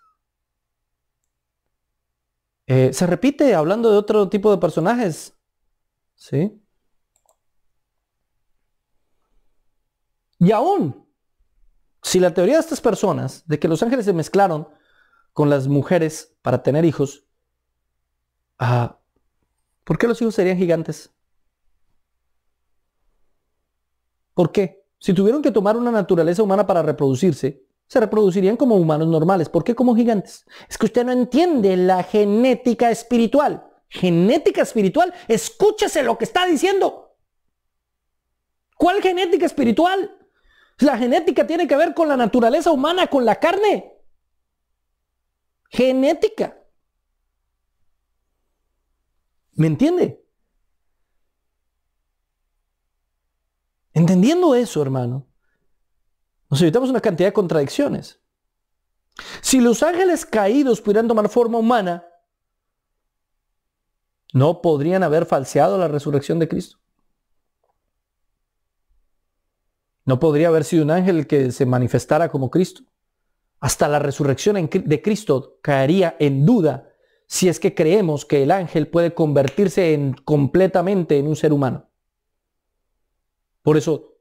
eh, se repite hablando de otro tipo de personajes. ¿Sí? Y aún, si la teoría de estas personas, de que los ángeles se mezclaron con las mujeres para tener hijos, ah, ¿por qué los hijos serían gigantes? ¿Por qué? Si tuvieron que tomar una naturaleza humana para reproducirse, se reproducirían como humanos normales. ¿Por qué como gigantes? Es que usted no entiende la genética espiritual. Genética espiritual, escúchese lo que está diciendo. ¿Cuál genética espiritual? La genética tiene que ver con la naturaleza humana, con la carne. Genética. ¿Me entiende? Entendiendo eso, hermano, nos evitamos una cantidad de contradicciones. Si los ángeles caídos pudieran tomar forma humana, ¿no podrían haber falseado la resurrección de Cristo? ¿No podría haber sido un ángel que se manifestara como Cristo? Hasta la resurrección de Cristo caería en duda si es que creemos que el ángel puede convertirse en, completamente en un ser humano. Por eso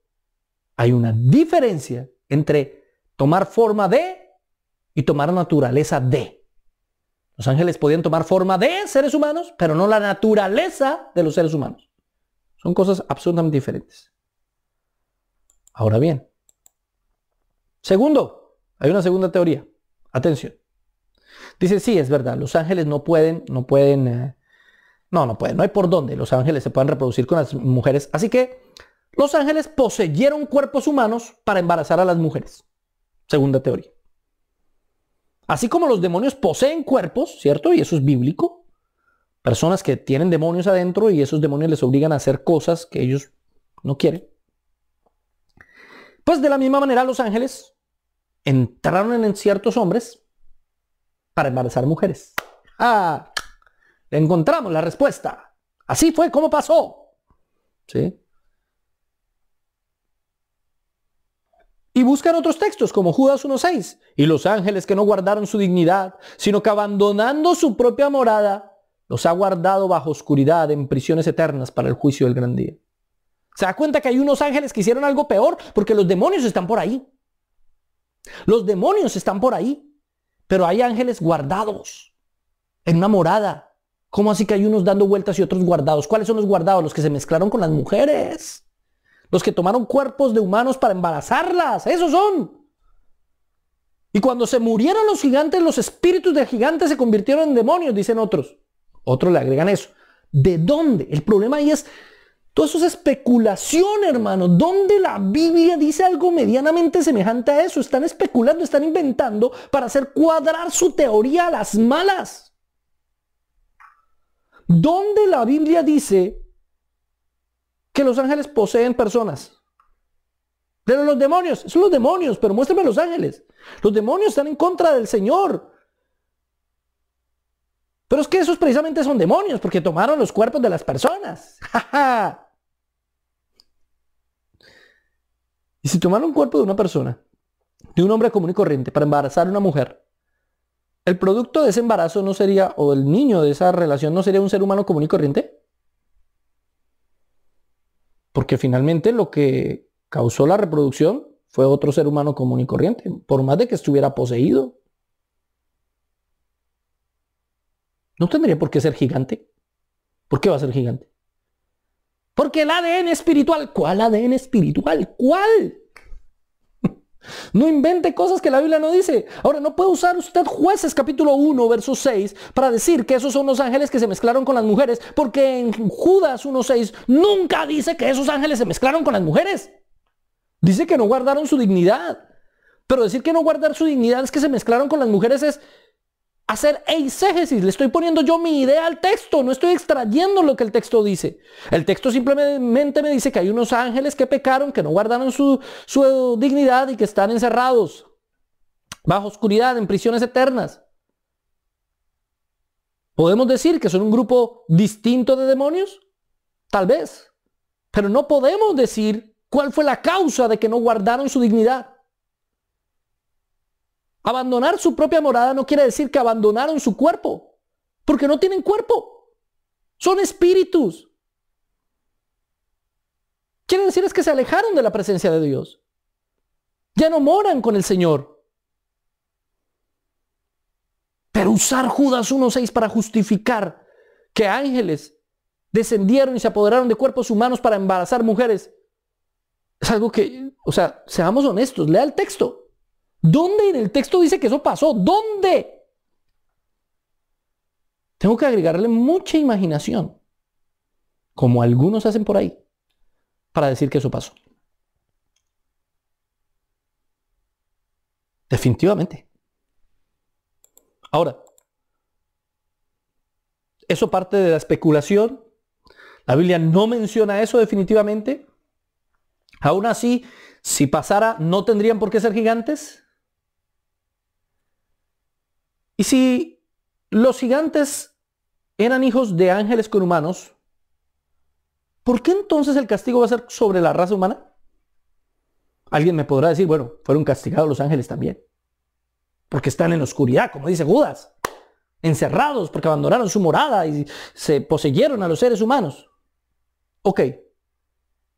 hay una diferencia entre tomar forma de y tomar naturaleza de. Los ángeles podían tomar forma de seres humanos, pero no la naturaleza de los seres humanos. Son cosas absolutamente diferentes. Ahora bien, segundo, hay una segunda teoría. Atención. Dice, sí, es verdad, los ángeles no pueden, no pueden, eh, no, no pueden, no hay por dónde los ángeles se puedan reproducir con las mujeres. Así que los ángeles poseyeron cuerpos humanos para embarazar a las mujeres. Segunda teoría. Así como los demonios poseen cuerpos, ¿cierto? Y eso es bíblico. Personas que tienen demonios adentro y esos demonios les obligan a hacer cosas que ellos no quieren. Pues de la misma manera los ángeles entraron en ciertos hombres para embarazar mujeres. ¡Ah! Encontramos la respuesta. Así fue como pasó. ¿Sí? Y buscan otros textos como Judas 1.6 y los ángeles que no guardaron su dignidad, sino que abandonando su propia morada, los ha guardado bajo oscuridad en prisiones eternas para el juicio del gran día. Se da cuenta que hay unos ángeles que hicieron algo peor porque los demonios están por ahí. Los demonios están por ahí, pero hay ángeles guardados en una morada. ¿Cómo así que hay unos dando vueltas y otros guardados? ¿Cuáles son los guardados? Los que se mezclaron con las mujeres. Los que tomaron cuerpos de humanos para embarazarlas, esos son. Y cuando se murieron los gigantes, los espíritus de gigantes se convirtieron en demonios, dicen otros. Otros le agregan eso. ¿De dónde? El problema ahí es Todo eso es especulación, hermano. ¿Dónde la Biblia dice algo medianamente semejante a eso? Están especulando, están inventando para hacer cuadrar su teoría a las malas. ¿Dónde la Biblia dice que los ángeles poseen personas. Pero los demonios, son los demonios, pero muéstrame los ángeles. Los demonios están en contra del Señor. Pero es que esos precisamente son demonios, porque tomaron los cuerpos de las personas. [LAUGHS] y si tomaron un cuerpo de una persona, de un hombre común y corriente, para embarazar a una mujer, el producto de ese embarazo no sería, o el niño de esa relación no sería un ser humano común y corriente. Porque finalmente lo que causó la reproducción fue otro ser humano común y corriente, por más de que estuviera poseído. No tendría por qué ser gigante. ¿Por qué va a ser gigante? Porque el ADN espiritual, ¿cuál ADN espiritual? ¿Cuál? No invente cosas que la Biblia no dice. Ahora, no puede usar usted jueces capítulo 1, verso 6, para decir que esos son los ángeles que se mezclaron con las mujeres, porque en Judas 1.6 nunca dice que esos ángeles se mezclaron con las mujeres. Dice que no guardaron su dignidad. Pero decir que no guardar su dignidad es que se mezclaron con las mujeres es hacer eisegesis, le estoy poniendo yo mi idea al texto, no estoy extrayendo lo que el texto dice. El texto simplemente me dice que hay unos ángeles que pecaron, que no guardaron su, su dignidad y que están encerrados bajo oscuridad, en prisiones eternas. ¿Podemos decir que son un grupo distinto de demonios? Tal vez. Pero no podemos decir cuál fue la causa de que no guardaron su dignidad. Abandonar su propia morada no quiere decir que abandonaron su cuerpo, porque no tienen cuerpo. Son espíritus. Quiere decir es que se alejaron de la presencia de Dios. Ya no moran con el Señor. Pero usar Judas 1.6 para justificar que ángeles descendieron y se apoderaron de cuerpos humanos para embarazar mujeres es algo que, o sea, seamos honestos, lea el texto. ¿Dónde en el texto dice que eso pasó? ¿Dónde? Tengo que agregarle mucha imaginación, como algunos hacen por ahí, para decir que eso pasó. Definitivamente. Ahora, eso parte de la especulación. La Biblia no menciona eso definitivamente. Aún así, si pasara, no tendrían por qué ser gigantes. Y si los gigantes eran hijos de ángeles con humanos, ¿por qué entonces el castigo va a ser sobre la raza humana? Alguien me podrá decir, bueno, fueron castigados los ángeles también, porque están en oscuridad, como dice Judas, encerrados porque abandonaron su morada y se poseyeron a los seres humanos. Ok,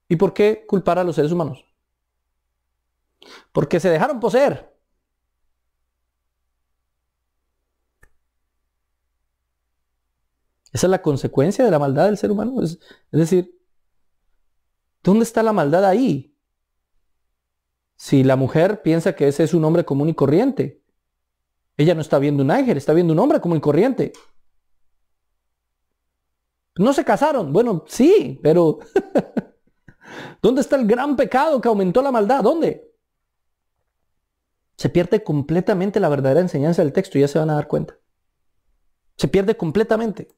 ¿y por qué culpar a los seres humanos? Porque se dejaron poseer. Esa es la consecuencia de la maldad del ser humano. Es, decir, ¿dónde está la maldad ahí? Si la mujer piensa que ese es un hombre común y corriente, ella no está viendo un ángel, está viendo un hombre común y corriente. No se casaron. Bueno, sí, pero [LAUGHS] ¿dónde está el gran pecado que aumentó la maldad? ¿Dónde? Se pierde completamente la verdadera enseñanza del texto, ya se van a dar cuenta. Se pierde completamente.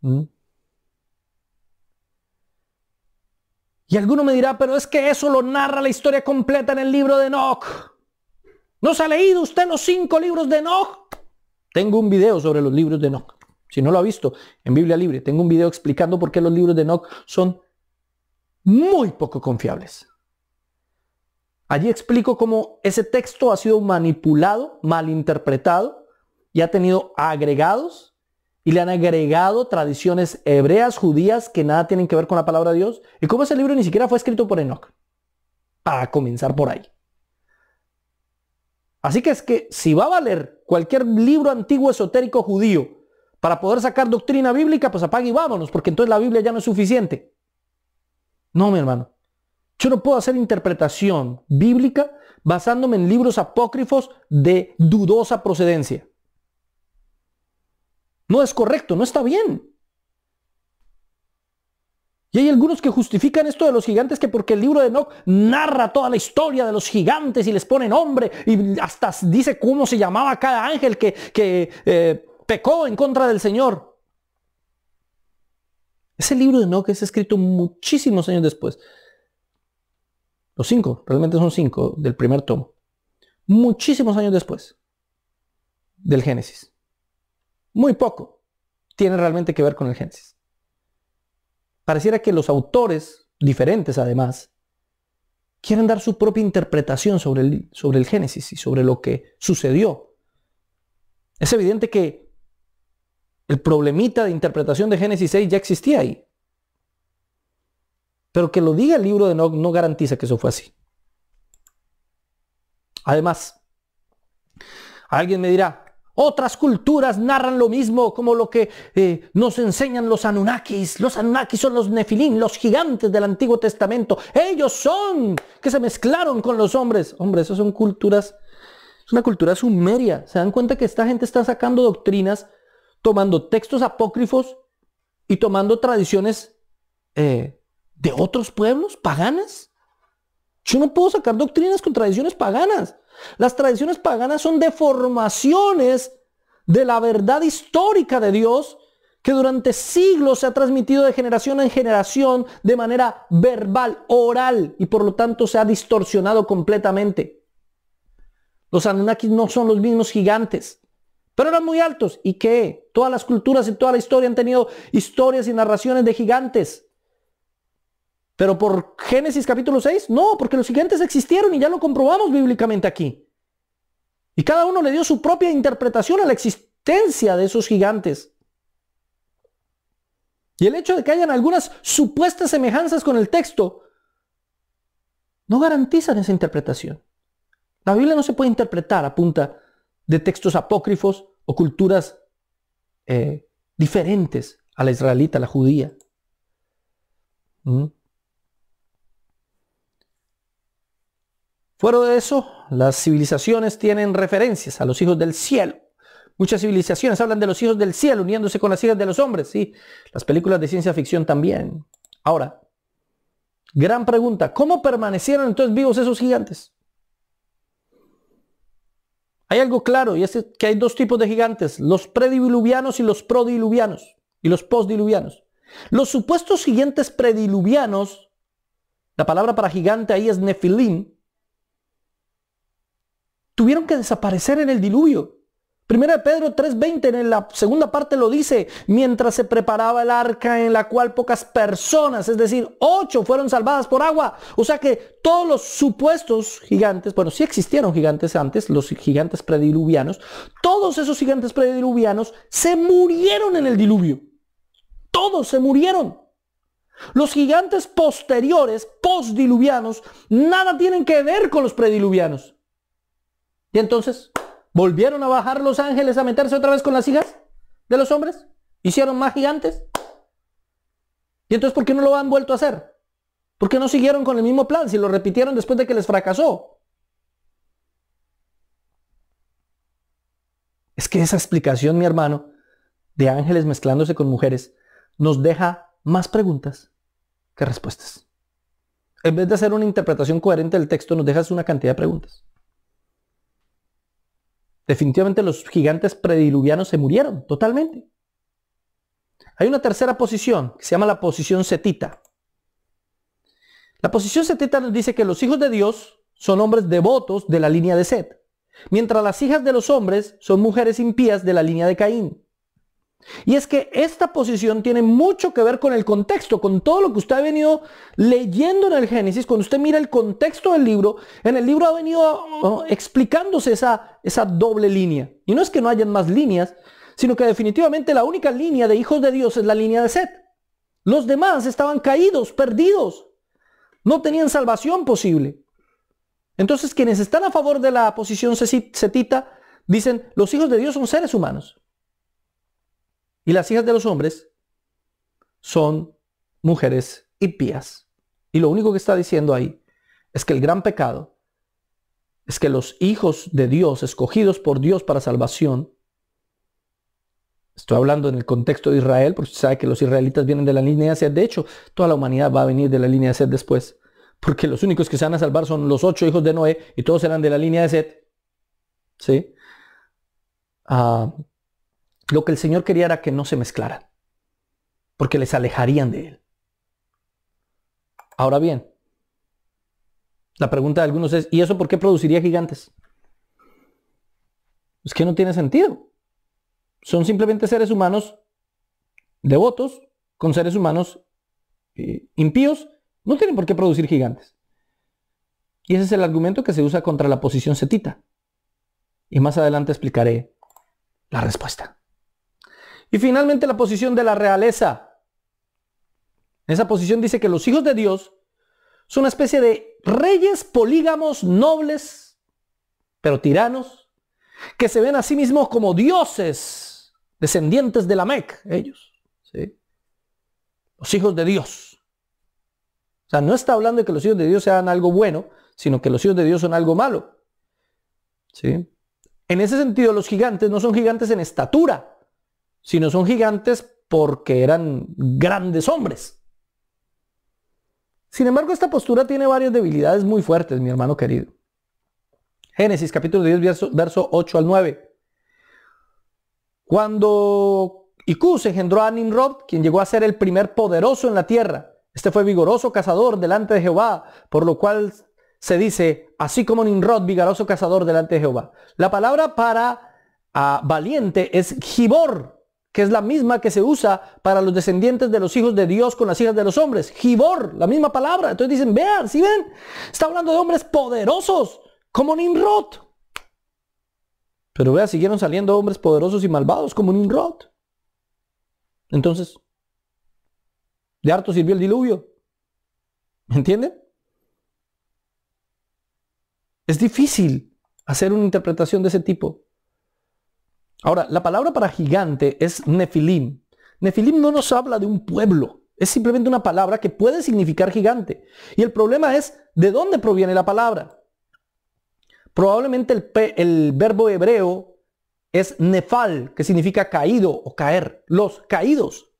¿Mm? Y alguno me dirá, pero es que eso lo narra la historia completa en el libro de Enoch. ¿No se ha leído usted los cinco libros de Enoch? Tengo un video sobre los libros de Enoch. Si no lo ha visto, en Biblia Libre tengo un video explicando por qué los libros de Enoch son muy poco confiables. Allí explico cómo ese texto ha sido manipulado, malinterpretado y ha tenido agregados y le han agregado tradiciones hebreas, judías, que nada tienen que ver con la palabra de Dios. ¿Y como ese libro ni siquiera fue escrito por Enoch? Para comenzar por ahí. Así que es que si va a valer cualquier libro antiguo esotérico judío para poder sacar doctrina bíblica, pues apague y vámonos, porque entonces la Biblia ya no es suficiente. No, mi hermano. Yo no puedo hacer interpretación bíblica basándome en libros apócrifos de dudosa procedencia. No es correcto, no está bien. Y hay algunos que justifican esto de los gigantes que porque el libro de Enoch narra toda la historia de los gigantes y les pone nombre y hasta dice cómo se llamaba cada ángel que, eh, pecó en contra del Señor. Ese libro de Enoch es escrito muchísimos años después. Los cinco, realmente son cinco del primer tomo. Muchísimos años después del Génesis muy poco tiene realmente que ver con el Génesis. Pareciera que los autores, diferentes además, quieren dar su propia interpretación sobre el, sobre el Génesis y sobre lo que sucedió. Es evidente que el problemita de interpretación de Génesis 6 ya existía ahí. Pero que lo diga el libro de Nock no garantiza que eso fue así. Además, alguien me dirá, otras culturas narran lo mismo como lo que eh, nos enseñan los Anunnakis. Los Anunnakis son los Nefilín, los gigantes del Antiguo Testamento. Ellos son que se mezclaron con los hombres. Hombre, esas son culturas, es una cultura sumeria. Se dan cuenta que esta gente está sacando doctrinas, tomando textos apócrifos y tomando tradiciones eh, de otros pueblos paganas. Yo no puedo sacar doctrinas con tradiciones paganas. Las tradiciones paganas son deformaciones de la verdad histórica de Dios que durante siglos se ha transmitido de generación en generación de manera verbal, oral, y por lo tanto se ha distorsionado completamente. Los Anunnakis no son los mismos gigantes, pero eran muy altos. ¿Y qué? Todas las culturas y toda la historia han tenido historias y narraciones de gigantes. Pero por Génesis capítulo 6, no, porque los gigantes existieron y ya lo comprobamos bíblicamente aquí. Y cada uno le dio su propia interpretación a la existencia de esos gigantes. Y el hecho de que hayan algunas supuestas semejanzas con el texto no garantizan esa interpretación. La Biblia no se puede interpretar a punta de textos apócrifos o culturas eh, diferentes a la israelita, a la judía. ¿Mm? Fuera de eso, las civilizaciones tienen referencias a los hijos del cielo. Muchas civilizaciones hablan de los hijos del cielo uniéndose con las hijas de los hombres, sí. Las películas de ciencia ficción también. Ahora, gran pregunta, ¿cómo permanecieron entonces vivos esos gigantes? Hay algo claro y es que hay dos tipos de gigantes, los prediluvianos y los prodiluvianos y los postdiluvianos. Los supuestos gigantes prediluvianos, la palabra para gigante ahí es nefilim, tuvieron que desaparecer en el diluvio. Primero de Pedro 3:20 en la segunda parte lo dice, mientras se preparaba el arca en la cual pocas personas, es decir, ocho fueron salvadas por agua. O sea que todos los supuestos gigantes, bueno, sí existieron gigantes antes, los gigantes prediluvianos, todos esos gigantes prediluvianos se murieron en el diluvio. Todos se murieron. Los gigantes posteriores, postdiluvianos, nada tienen que ver con los prediluvianos entonces, ¿volvieron a bajar los ángeles a meterse otra vez con las hijas de los hombres? ¿Hicieron más gigantes? ¿Y entonces por qué no lo han vuelto a hacer? ¿Por qué no siguieron con el mismo plan si lo repitieron después de que les fracasó? Es que esa explicación, mi hermano, de ángeles mezclándose con mujeres, nos deja más preguntas que respuestas. En vez de hacer una interpretación coherente del texto, nos dejas una cantidad de preguntas. Definitivamente los gigantes prediluvianos se murieron totalmente. Hay una tercera posición que se llama la posición setita. La posición setita nos dice que los hijos de Dios son hombres devotos de la línea de Set, mientras las hijas de los hombres son mujeres impías de la línea de Caín. Y es que esta posición tiene mucho que ver con el contexto, con todo lo que usted ha venido leyendo en el Génesis. Cuando usted mira el contexto del libro, en el libro ha venido oh, explicándose esa, esa doble línea. Y no es que no hayan más líneas, sino que definitivamente la única línea de hijos de Dios es la línea de Seth. Los demás estaban caídos, perdidos. No tenían salvación posible. Entonces quienes están a favor de la posición setita dicen, los hijos de Dios son seres humanos. Y las hijas de los hombres son mujeres impías. Y lo único que está diciendo ahí es que el gran pecado es que los hijos de Dios, escogidos por Dios para salvación, estoy hablando en el contexto de Israel, porque sabe que los israelitas vienen de la línea de sed, de hecho, toda la humanidad va a venir de la línea de sed después, porque los únicos que se van a salvar son los ocho hijos de Noé y todos eran de la línea de sed. ¿Sí? Ah, lo que el Señor quería era que no se mezclaran, porque les alejarían de Él. Ahora bien, la pregunta de algunos es, ¿y eso por qué produciría gigantes? Es que no tiene sentido. Son simplemente seres humanos devotos con seres humanos eh, impíos. No tienen por qué producir gigantes. Y ese es el argumento que se usa contra la posición setita. Y más adelante explicaré la respuesta. Y finalmente la posición de la realeza. Esa posición dice que los hijos de Dios son una especie de reyes polígamos nobles, pero tiranos, que se ven a sí mismos como dioses, descendientes de la Mec, ellos. Los hijos de Dios. O sea, no está hablando de que los hijos de Dios sean algo bueno, sino que los hijos de Dios son algo malo. ¿sí? En ese sentido, los gigantes no son gigantes en estatura, no son gigantes porque eran grandes hombres. Sin embargo, esta postura tiene varias debilidades muy fuertes, mi hermano querido. Génesis capítulo 10, verso, 8 al 9. Cuando Icú se engendró a Nimrod, quien llegó a ser el primer poderoso en la tierra. Este fue vigoroso cazador delante de Jehová, por lo cual se dice, así como Nimrod, vigoroso cazador delante de Jehová. La palabra para ah, valiente es gibor, que es la misma que se usa para los descendientes de los hijos de Dios con las hijas de los hombres. Gibor, la misma palabra. Entonces dicen, vean, si ven, está hablando de hombres poderosos, como Nimrod. Pero vean, siguieron saliendo hombres poderosos y malvados, como Nimrod. Entonces, de harto sirvió el diluvio. ¿Me entienden? Es difícil hacer una interpretación de ese tipo. Ahora, la palabra para gigante es nefilim. Nefilim no nos habla de un pueblo, es simplemente una palabra que puede significar gigante. Y el problema es de dónde proviene la palabra. Probablemente el, verbo hebreo es nefal, que significa caído o caer, los caídos.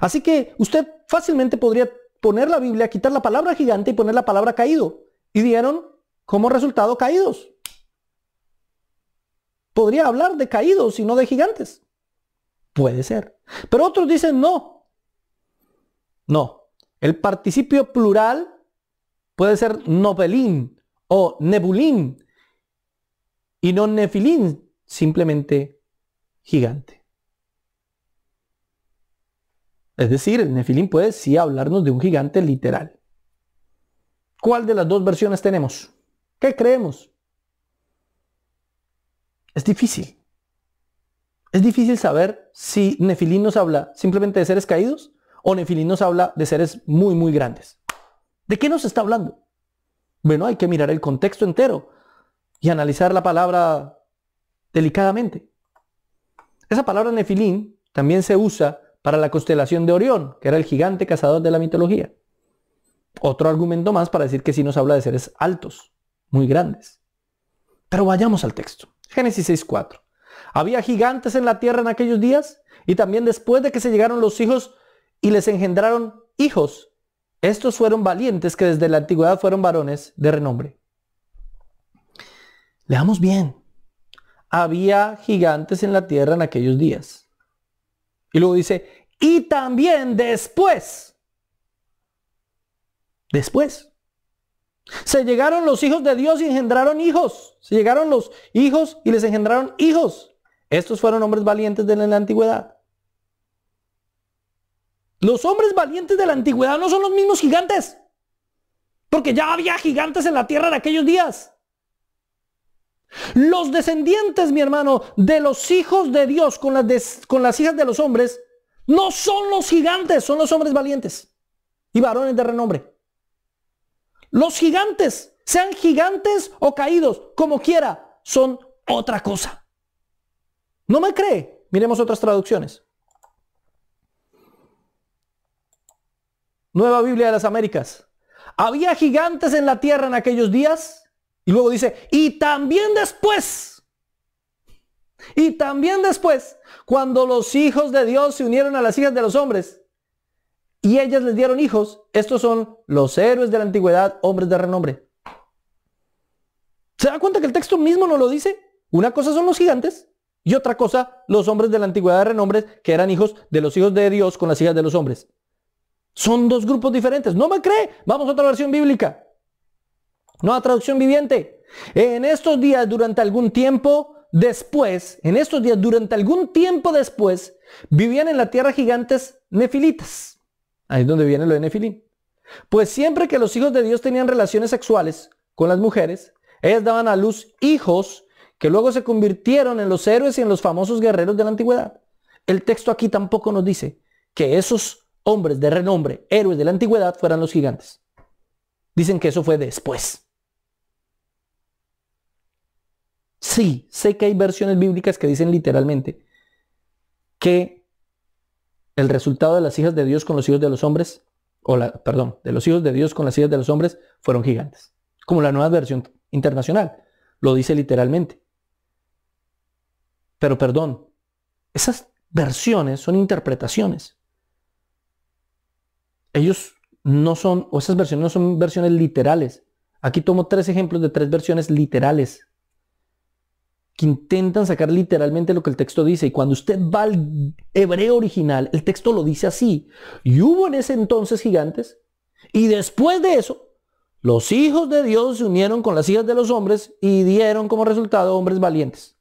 Así que usted fácilmente podría poner la Biblia, quitar la palabra gigante y poner la palabra caído. Y dieron como resultado caídos podría hablar de caídos y no de gigantes. Puede ser. Pero otros dicen no. No. El participio plural puede ser nobelín o nebulín y no nefilín, simplemente gigante. Es decir, el nefilín puede sí hablarnos de un gigante literal. ¿Cuál de las dos versiones tenemos? ¿Qué creemos? Es difícil. Es difícil saber si Nefilín nos habla simplemente de seres caídos o Nefilín nos habla de seres muy, muy grandes. ¿De qué nos está hablando? Bueno, hay que mirar el contexto entero y analizar la palabra delicadamente. Esa palabra Nefilín también se usa para la constelación de Orión, que era el gigante cazador de la mitología. Otro argumento más para decir que sí nos habla de seres altos, muy grandes. Pero vayamos al texto. Génesis 6.4. Había gigantes en la tierra en aquellos días y también después de que se llegaron los hijos y les engendraron hijos. Estos fueron valientes que desde la antigüedad fueron varones de renombre. Leamos bien. Había gigantes en la tierra en aquellos días. Y luego dice, y también después. Después. Se llegaron los hijos de Dios y engendraron hijos. Se llegaron los hijos y les engendraron hijos. Estos fueron hombres valientes de la antigüedad. Los hombres valientes de la antigüedad no son los mismos gigantes. Porque ya había gigantes en la tierra de aquellos días. Los descendientes, mi hermano, de los hijos de Dios con las, con las hijas de los hombres, no son los gigantes, son los hombres valientes y varones de renombre. Los gigantes, sean gigantes o caídos, como quiera, son otra cosa. ¿No me cree? Miremos otras traducciones. Nueva Biblia de las Américas. Había gigantes en la tierra en aquellos días. Y luego dice, y también después. Y también después, cuando los hijos de Dios se unieron a las hijas de los hombres, y ellas les dieron hijos. Estos son los héroes de la antigüedad, hombres de renombre. ¿Se da cuenta que el texto mismo no lo dice? Una cosa son los gigantes y otra cosa los hombres de la antigüedad de renombre que eran hijos de los hijos de Dios con las hijas de los hombres. Son dos grupos diferentes. No me cree. Vamos a otra versión bíblica. Nueva traducción viviente. En estos días, durante algún tiempo después, en estos días, durante algún tiempo después, vivían en la tierra gigantes nefilitas Ahí es donde viene lo de Nefilín. Pues siempre que los hijos de Dios tenían relaciones sexuales con las mujeres, ellas daban a luz hijos que luego se convirtieron en los héroes y en los famosos guerreros de la antigüedad. El texto aquí tampoco nos dice que esos hombres de renombre, héroes de la antigüedad, fueran los gigantes. Dicen que eso fue después. Sí, sé que hay versiones bíblicas que dicen literalmente que el resultado de las hijas de Dios con los hijos de los hombres, o la, perdón, de los hijos de Dios con las hijas de los hombres fueron gigantes. Como la nueva versión internacional, lo dice literalmente. Pero perdón, esas versiones son interpretaciones. Ellos no son, o esas versiones no son versiones literales. Aquí tomo tres ejemplos de tres versiones literales que intentan sacar literalmente lo que el texto dice. Y cuando usted va al hebreo original, el texto lo dice así. Y hubo en ese entonces gigantes. Y después de eso, los hijos de Dios se unieron con las hijas de los hombres y dieron como resultado hombres valientes.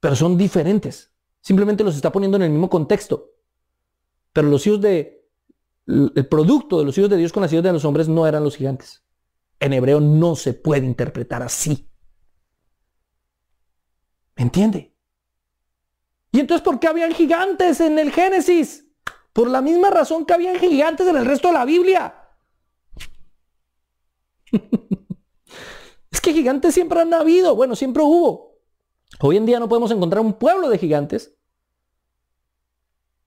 Pero son diferentes. Simplemente los está poniendo en el mismo contexto. Pero los hijos de... El producto de los hijos de Dios con las hijas de los hombres no eran los gigantes. En hebreo no se puede interpretar así entiende? ¿Y entonces por qué habían gigantes en el Génesis? Por la misma razón que habían gigantes en el resto de la Biblia. [LAUGHS] es que gigantes siempre han habido, bueno, siempre hubo. Hoy en día no podemos encontrar un pueblo de gigantes.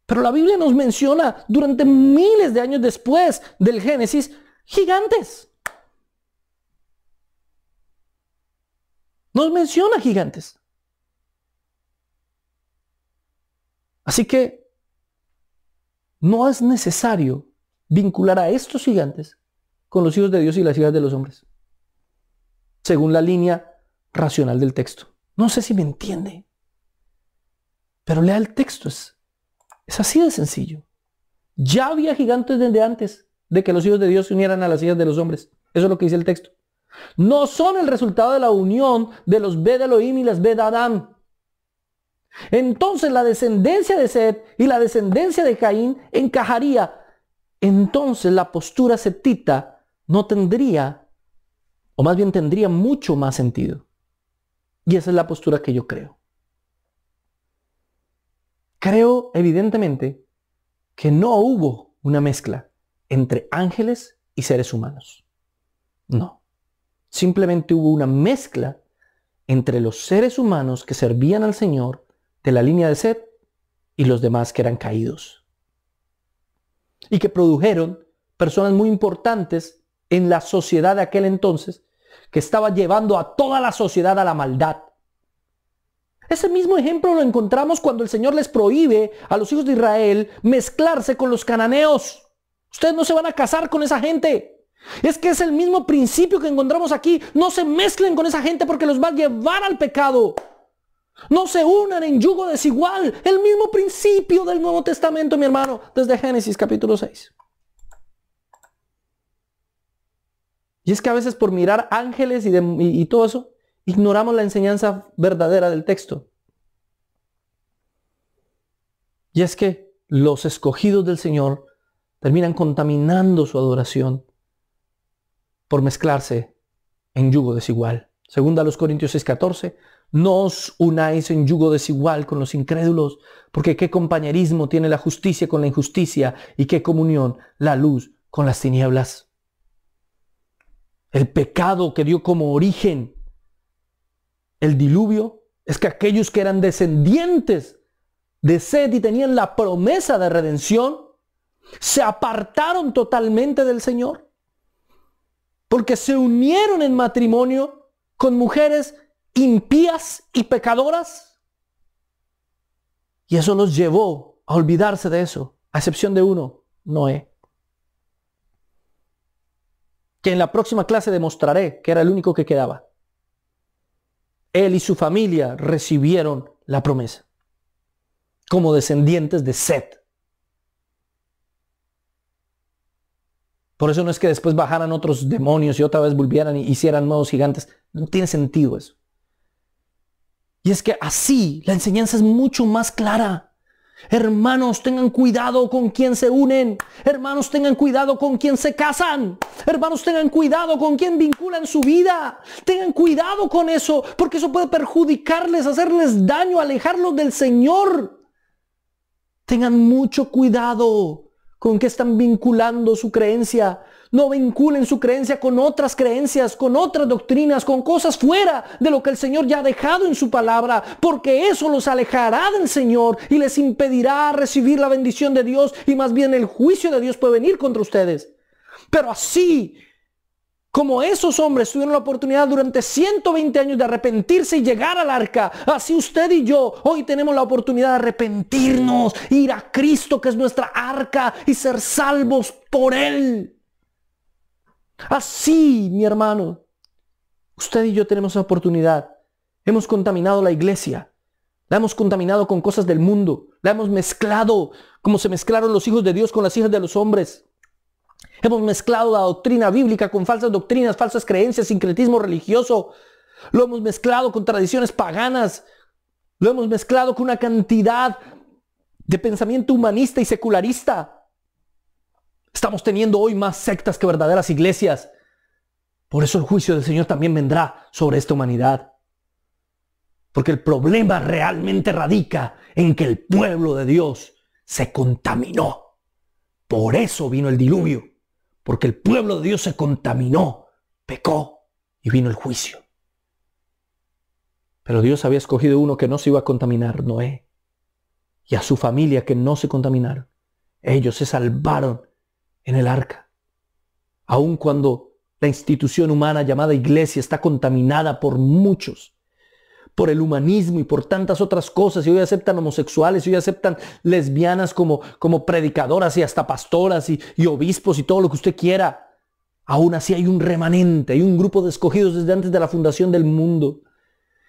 Pero la Biblia nos menciona durante miles de años después del Génesis gigantes. Nos menciona gigantes. Así que no es necesario vincular a estos gigantes con los hijos de Dios y las hijas de los hombres, según la línea racional del texto. No sé si me entiende, pero lea el texto, es, así de sencillo. Ya había gigantes desde antes de que los hijos de Dios se unieran a las hijas de los hombres. Eso es lo que dice el texto. No son el resultado de la unión de los B Elohim y las B Adán. Entonces la descendencia de Seth y la descendencia de Caín encajaría. Entonces la postura septita no tendría, o más bien tendría mucho más sentido. Y esa es la postura que yo creo. Creo evidentemente que no hubo una mezcla entre ángeles y seres humanos. No. Simplemente hubo una mezcla entre los seres humanos que servían al Señor de la línea de sed y los demás que eran caídos. Y que produjeron personas muy importantes en la sociedad de aquel entonces, que estaba llevando a toda la sociedad a la maldad. Ese mismo ejemplo lo encontramos cuando el Señor les prohíbe a los hijos de Israel mezclarse con los cananeos. Ustedes no se van a casar con esa gente. Es que es el mismo principio que encontramos aquí. No se mezclen con esa gente porque los va a llevar al pecado. No se unan en yugo desigual. El mismo principio del Nuevo Testamento, mi hermano, desde Génesis capítulo 6. Y es que a veces por mirar ángeles y, y todo eso, ignoramos la enseñanza verdadera del texto. Y es que los escogidos del Señor terminan contaminando su adoración por mezclarse en yugo desigual. Segunda a los Corintios 6:14, no os unáis en yugo desigual con los incrédulos, porque qué compañerismo tiene la justicia con la injusticia y qué comunión la luz con las tinieblas. El pecado que dio como origen el diluvio es que aquellos que eran descendientes de Sed y tenían la promesa de redención, se apartaron totalmente del Señor, porque se unieron en matrimonio con mujeres impías y pecadoras. Y eso nos llevó a olvidarse de eso, a excepción de uno, Noé. Que en la próxima clase demostraré que era el único que quedaba. Él y su familia recibieron la promesa como descendientes de Seth. Por eso no es que después bajaran otros demonios y otra vez volvieran y hicieran nuevos gigantes. No tiene sentido eso. Y es que así la enseñanza es mucho más clara. Hermanos, tengan cuidado con quien se unen. Hermanos, tengan cuidado con quien se casan. Hermanos, tengan cuidado con quien vinculan su vida. Tengan cuidado con eso, porque eso puede perjudicarles, hacerles daño, alejarlos del Señor. Tengan mucho cuidado. ¿Con qué están vinculando su creencia? No vinculen su creencia con otras creencias, con otras doctrinas, con cosas fuera de lo que el Señor ya ha dejado en su palabra, porque eso los alejará del Señor y les impedirá recibir la bendición de Dios y más bien el juicio de Dios puede venir contra ustedes. Pero así como esos hombres tuvieron la oportunidad durante 120 años de arrepentirse y llegar al arca, así usted y yo hoy tenemos la oportunidad de arrepentirnos, ir a Cristo que es nuestra arca y ser salvos por Él. Así, mi hermano, usted y yo tenemos la oportunidad. Hemos contaminado la iglesia, la hemos contaminado con cosas del mundo, la hemos mezclado como se mezclaron los hijos de Dios con las hijas de los hombres. Hemos mezclado la doctrina bíblica con falsas doctrinas, falsas creencias, sincretismo religioso. Lo hemos mezclado con tradiciones paganas. Lo hemos mezclado con una cantidad de pensamiento humanista y secularista. Estamos teniendo hoy más sectas que verdaderas iglesias. Por eso el juicio del Señor también vendrá sobre esta humanidad. Porque el problema realmente radica en que el pueblo de Dios se contaminó. Por eso vino el diluvio porque el pueblo de Dios se contaminó, pecó y vino el juicio. Pero Dios había escogido uno que no se iba a contaminar, Noé, y a su familia que no se contaminaron. Ellos se salvaron en el arca. Aun cuando la institución humana llamada iglesia está contaminada por muchos, por el humanismo y por tantas otras cosas, y hoy aceptan homosexuales, y hoy aceptan lesbianas como, como predicadoras y hasta pastoras y, y obispos y todo lo que usted quiera. Aún así hay un remanente, hay un grupo de escogidos desde antes de la fundación del mundo,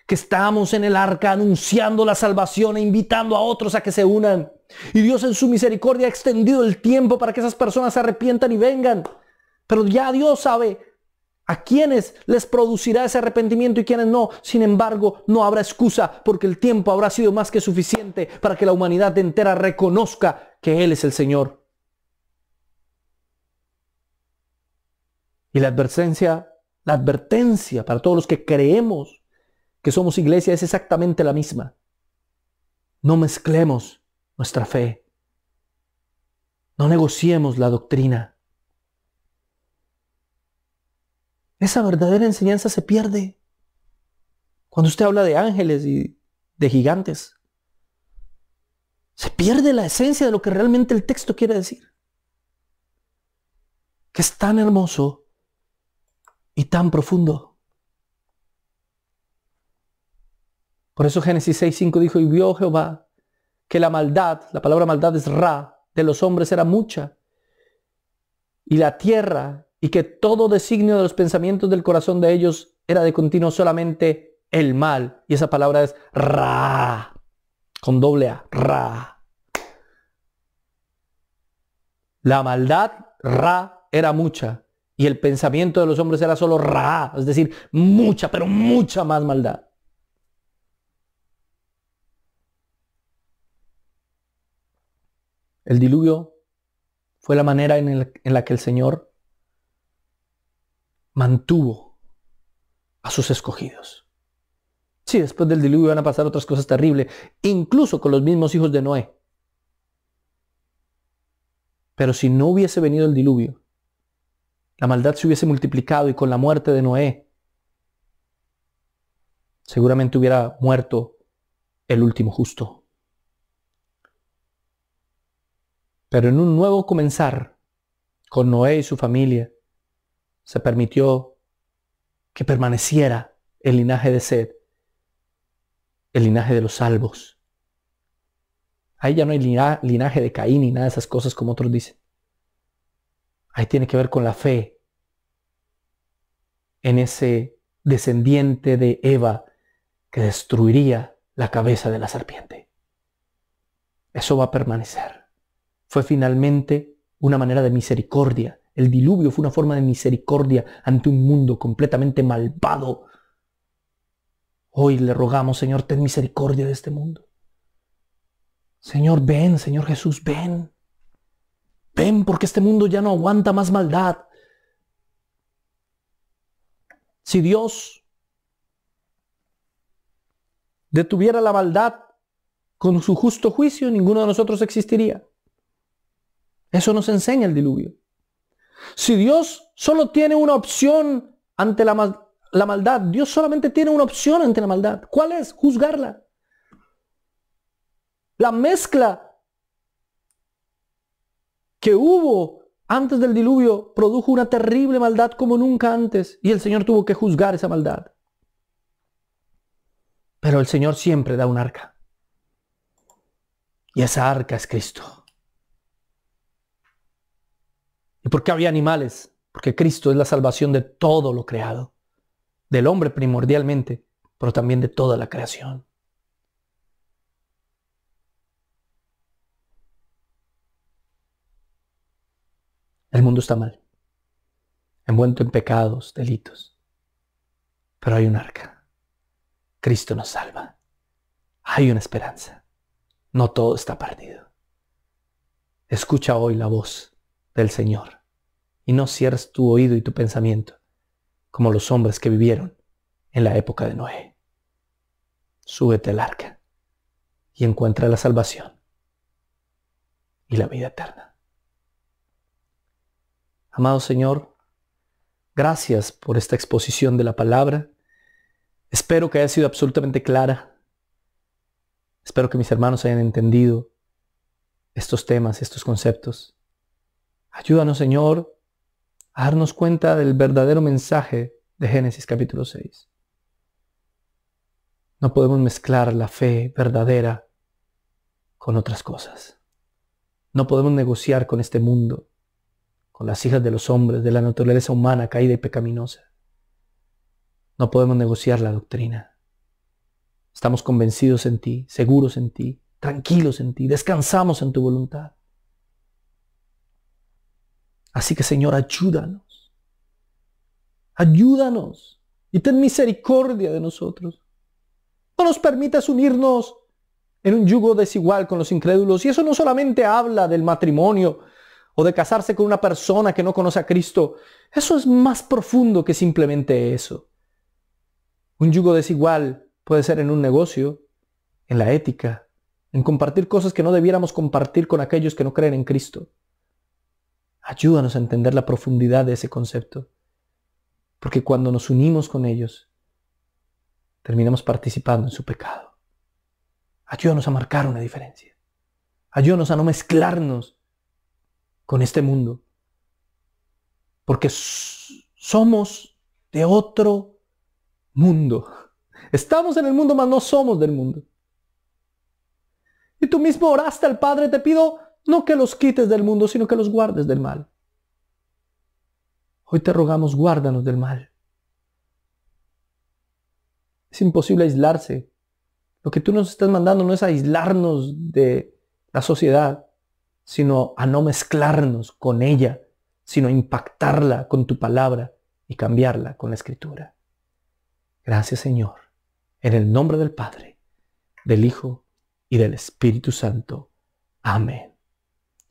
que estamos en el arca anunciando la salvación e invitando a otros a que se unan. Y Dios en su misericordia ha extendido el tiempo para que esas personas se arrepientan y vengan. Pero ya Dios sabe a quienes les producirá ese arrepentimiento y quienes no. Sin embargo, no habrá excusa porque el tiempo habrá sido más que suficiente para que la humanidad entera reconozca que Él es el Señor. Y la advertencia, la advertencia para todos los que creemos que somos iglesia es exactamente la misma. No mezclemos nuestra fe. No negociemos la doctrina. Esa verdadera enseñanza se pierde. Cuando usted habla de ángeles y de gigantes, se pierde la esencia de lo que realmente el texto quiere decir. Que es tan hermoso y tan profundo. Por eso Génesis 6.5 dijo, y vio Jehová que la maldad, la palabra maldad es ra, de los hombres era mucha, y la tierra y que todo designio de los pensamientos del corazón de ellos era de continuo solamente el mal. Y esa palabra es ra, con doble A, ra. La maldad, ra, era mucha. Y el pensamiento de los hombres era solo ra, es decir, mucha, pero mucha más maldad. El diluvio fue la manera en, en la que el Señor mantuvo a sus escogidos. Sí, después del diluvio van a pasar otras cosas terribles, incluso con los mismos hijos de Noé. Pero si no hubiese venido el diluvio, la maldad se hubiese multiplicado y con la muerte de Noé, seguramente hubiera muerto el último justo. Pero en un nuevo comenzar, con Noé y su familia, se permitió que permaneciera el linaje de sed, el linaje de los salvos. Ahí ya no hay linaje de Caín ni nada de esas cosas como otros dicen. Ahí tiene que ver con la fe en ese descendiente de Eva que destruiría la cabeza de la serpiente. Eso va a permanecer. Fue finalmente una manera de misericordia el diluvio fue una forma de misericordia ante un mundo completamente malvado. Hoy le rogamos, Señor, ten misericordia de este mundo. Señor, ven, Señor Jesús, ven. Ven porque este mundo ya no aguanta más maldad. Si Dios detuviera la maldad con su justo juicio, ninguno de nosotros existiría. Eso nos enseña el diluvio. Si Dios solo tiene una opción ante la, maldad, Dios solamente tiene una opción ante la maldad. ¿Cuál es? Juzgarla. La mezcla que hubo antes del diluvio produjo una terrible maldad como nunca antes y el Señor tuvo que juzgar esa maldad. Pero el Señor siempre da un arca. Y esa arca es Cristo. ¿Y por qué había animales? Porque Cristo es la salvación de todo lo creado, del hombre primordialmente, pero también de toda la creación. El mundo está mal, envuelto en pecados, delitos, pero hay un arca. Cristo nos salva. Hay una esperanza. No todo está perdido. Escucha hoy la voz del Señor y no cierres tu oído y tu pensamiento como los hombres que vivieron en la época de Noé. Súbete al arca y encuentra la salvación y la vida eterna. Amado Señor, gracias por esta exposición de la palabra. Espero que haya sido absolutamente clara. Espero que mis hermanos hayan entendido estos temas, estos conceptos. Ayúdanos, Señor, a darnos cuenta del verdadero mensaje de Génesis capítulo 6. No podemos mezclar la fe verdadera con otras cosas. No podemos negociar con este mundo, con las hijas de los hombres, de la naturaleza humana caída y pecaminosa. No podemos negociar la doctrina. Estamos convencidos en ti, seguros en ti, tranquilos en ti, descansamos en tu voluntad. Así que Señor, ayúdanos. Ayúdanos y ten misericordia de nosotros. No nos permitas unirnos en un yugo desigual con los incrédulos. Y eso no solamente habla del matrimonio o de casarse con una persona que no conoce a Cristo. Eso es más profundo que simplemente eso. Un yugo desigual puede ser en un negocio, en la ética, en compartir cosas que no debiéramos compartir con aquellos que no creen en Cristo. Ayúdanos a entender la profundidad de ese concepto, porque cuando nos unimos con ellos, terminamos participando en su pecado. Ayúdanos a marcar una diferencia. Ayúdanos a no mezclarnos con este mundo, porque somos de otro mundo. Estamos en el mundo, mas no somos del mundo. Y tú mismo oraste al Padre, te pido no que los quites del mundo, sino que los guardes del mal. Hoy te rogamos, guárdanos del mal. Es imposible aislarse. Lo que tú nos estás mandando no es aislarnos de la sociedad, sino a no mezclarnos con ella, sino impactarla con tu palabra y cambiarla con la escritura. Gracias Señor, en el nombre del Padre, del Hijo y del Espíritu Santo. Amén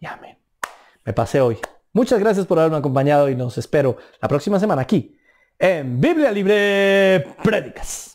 y amén. Me pasé hoy. Muchas gracias por haberme acompañado y nos espero la próxima semana aquí en Biblia Libre Prédicas.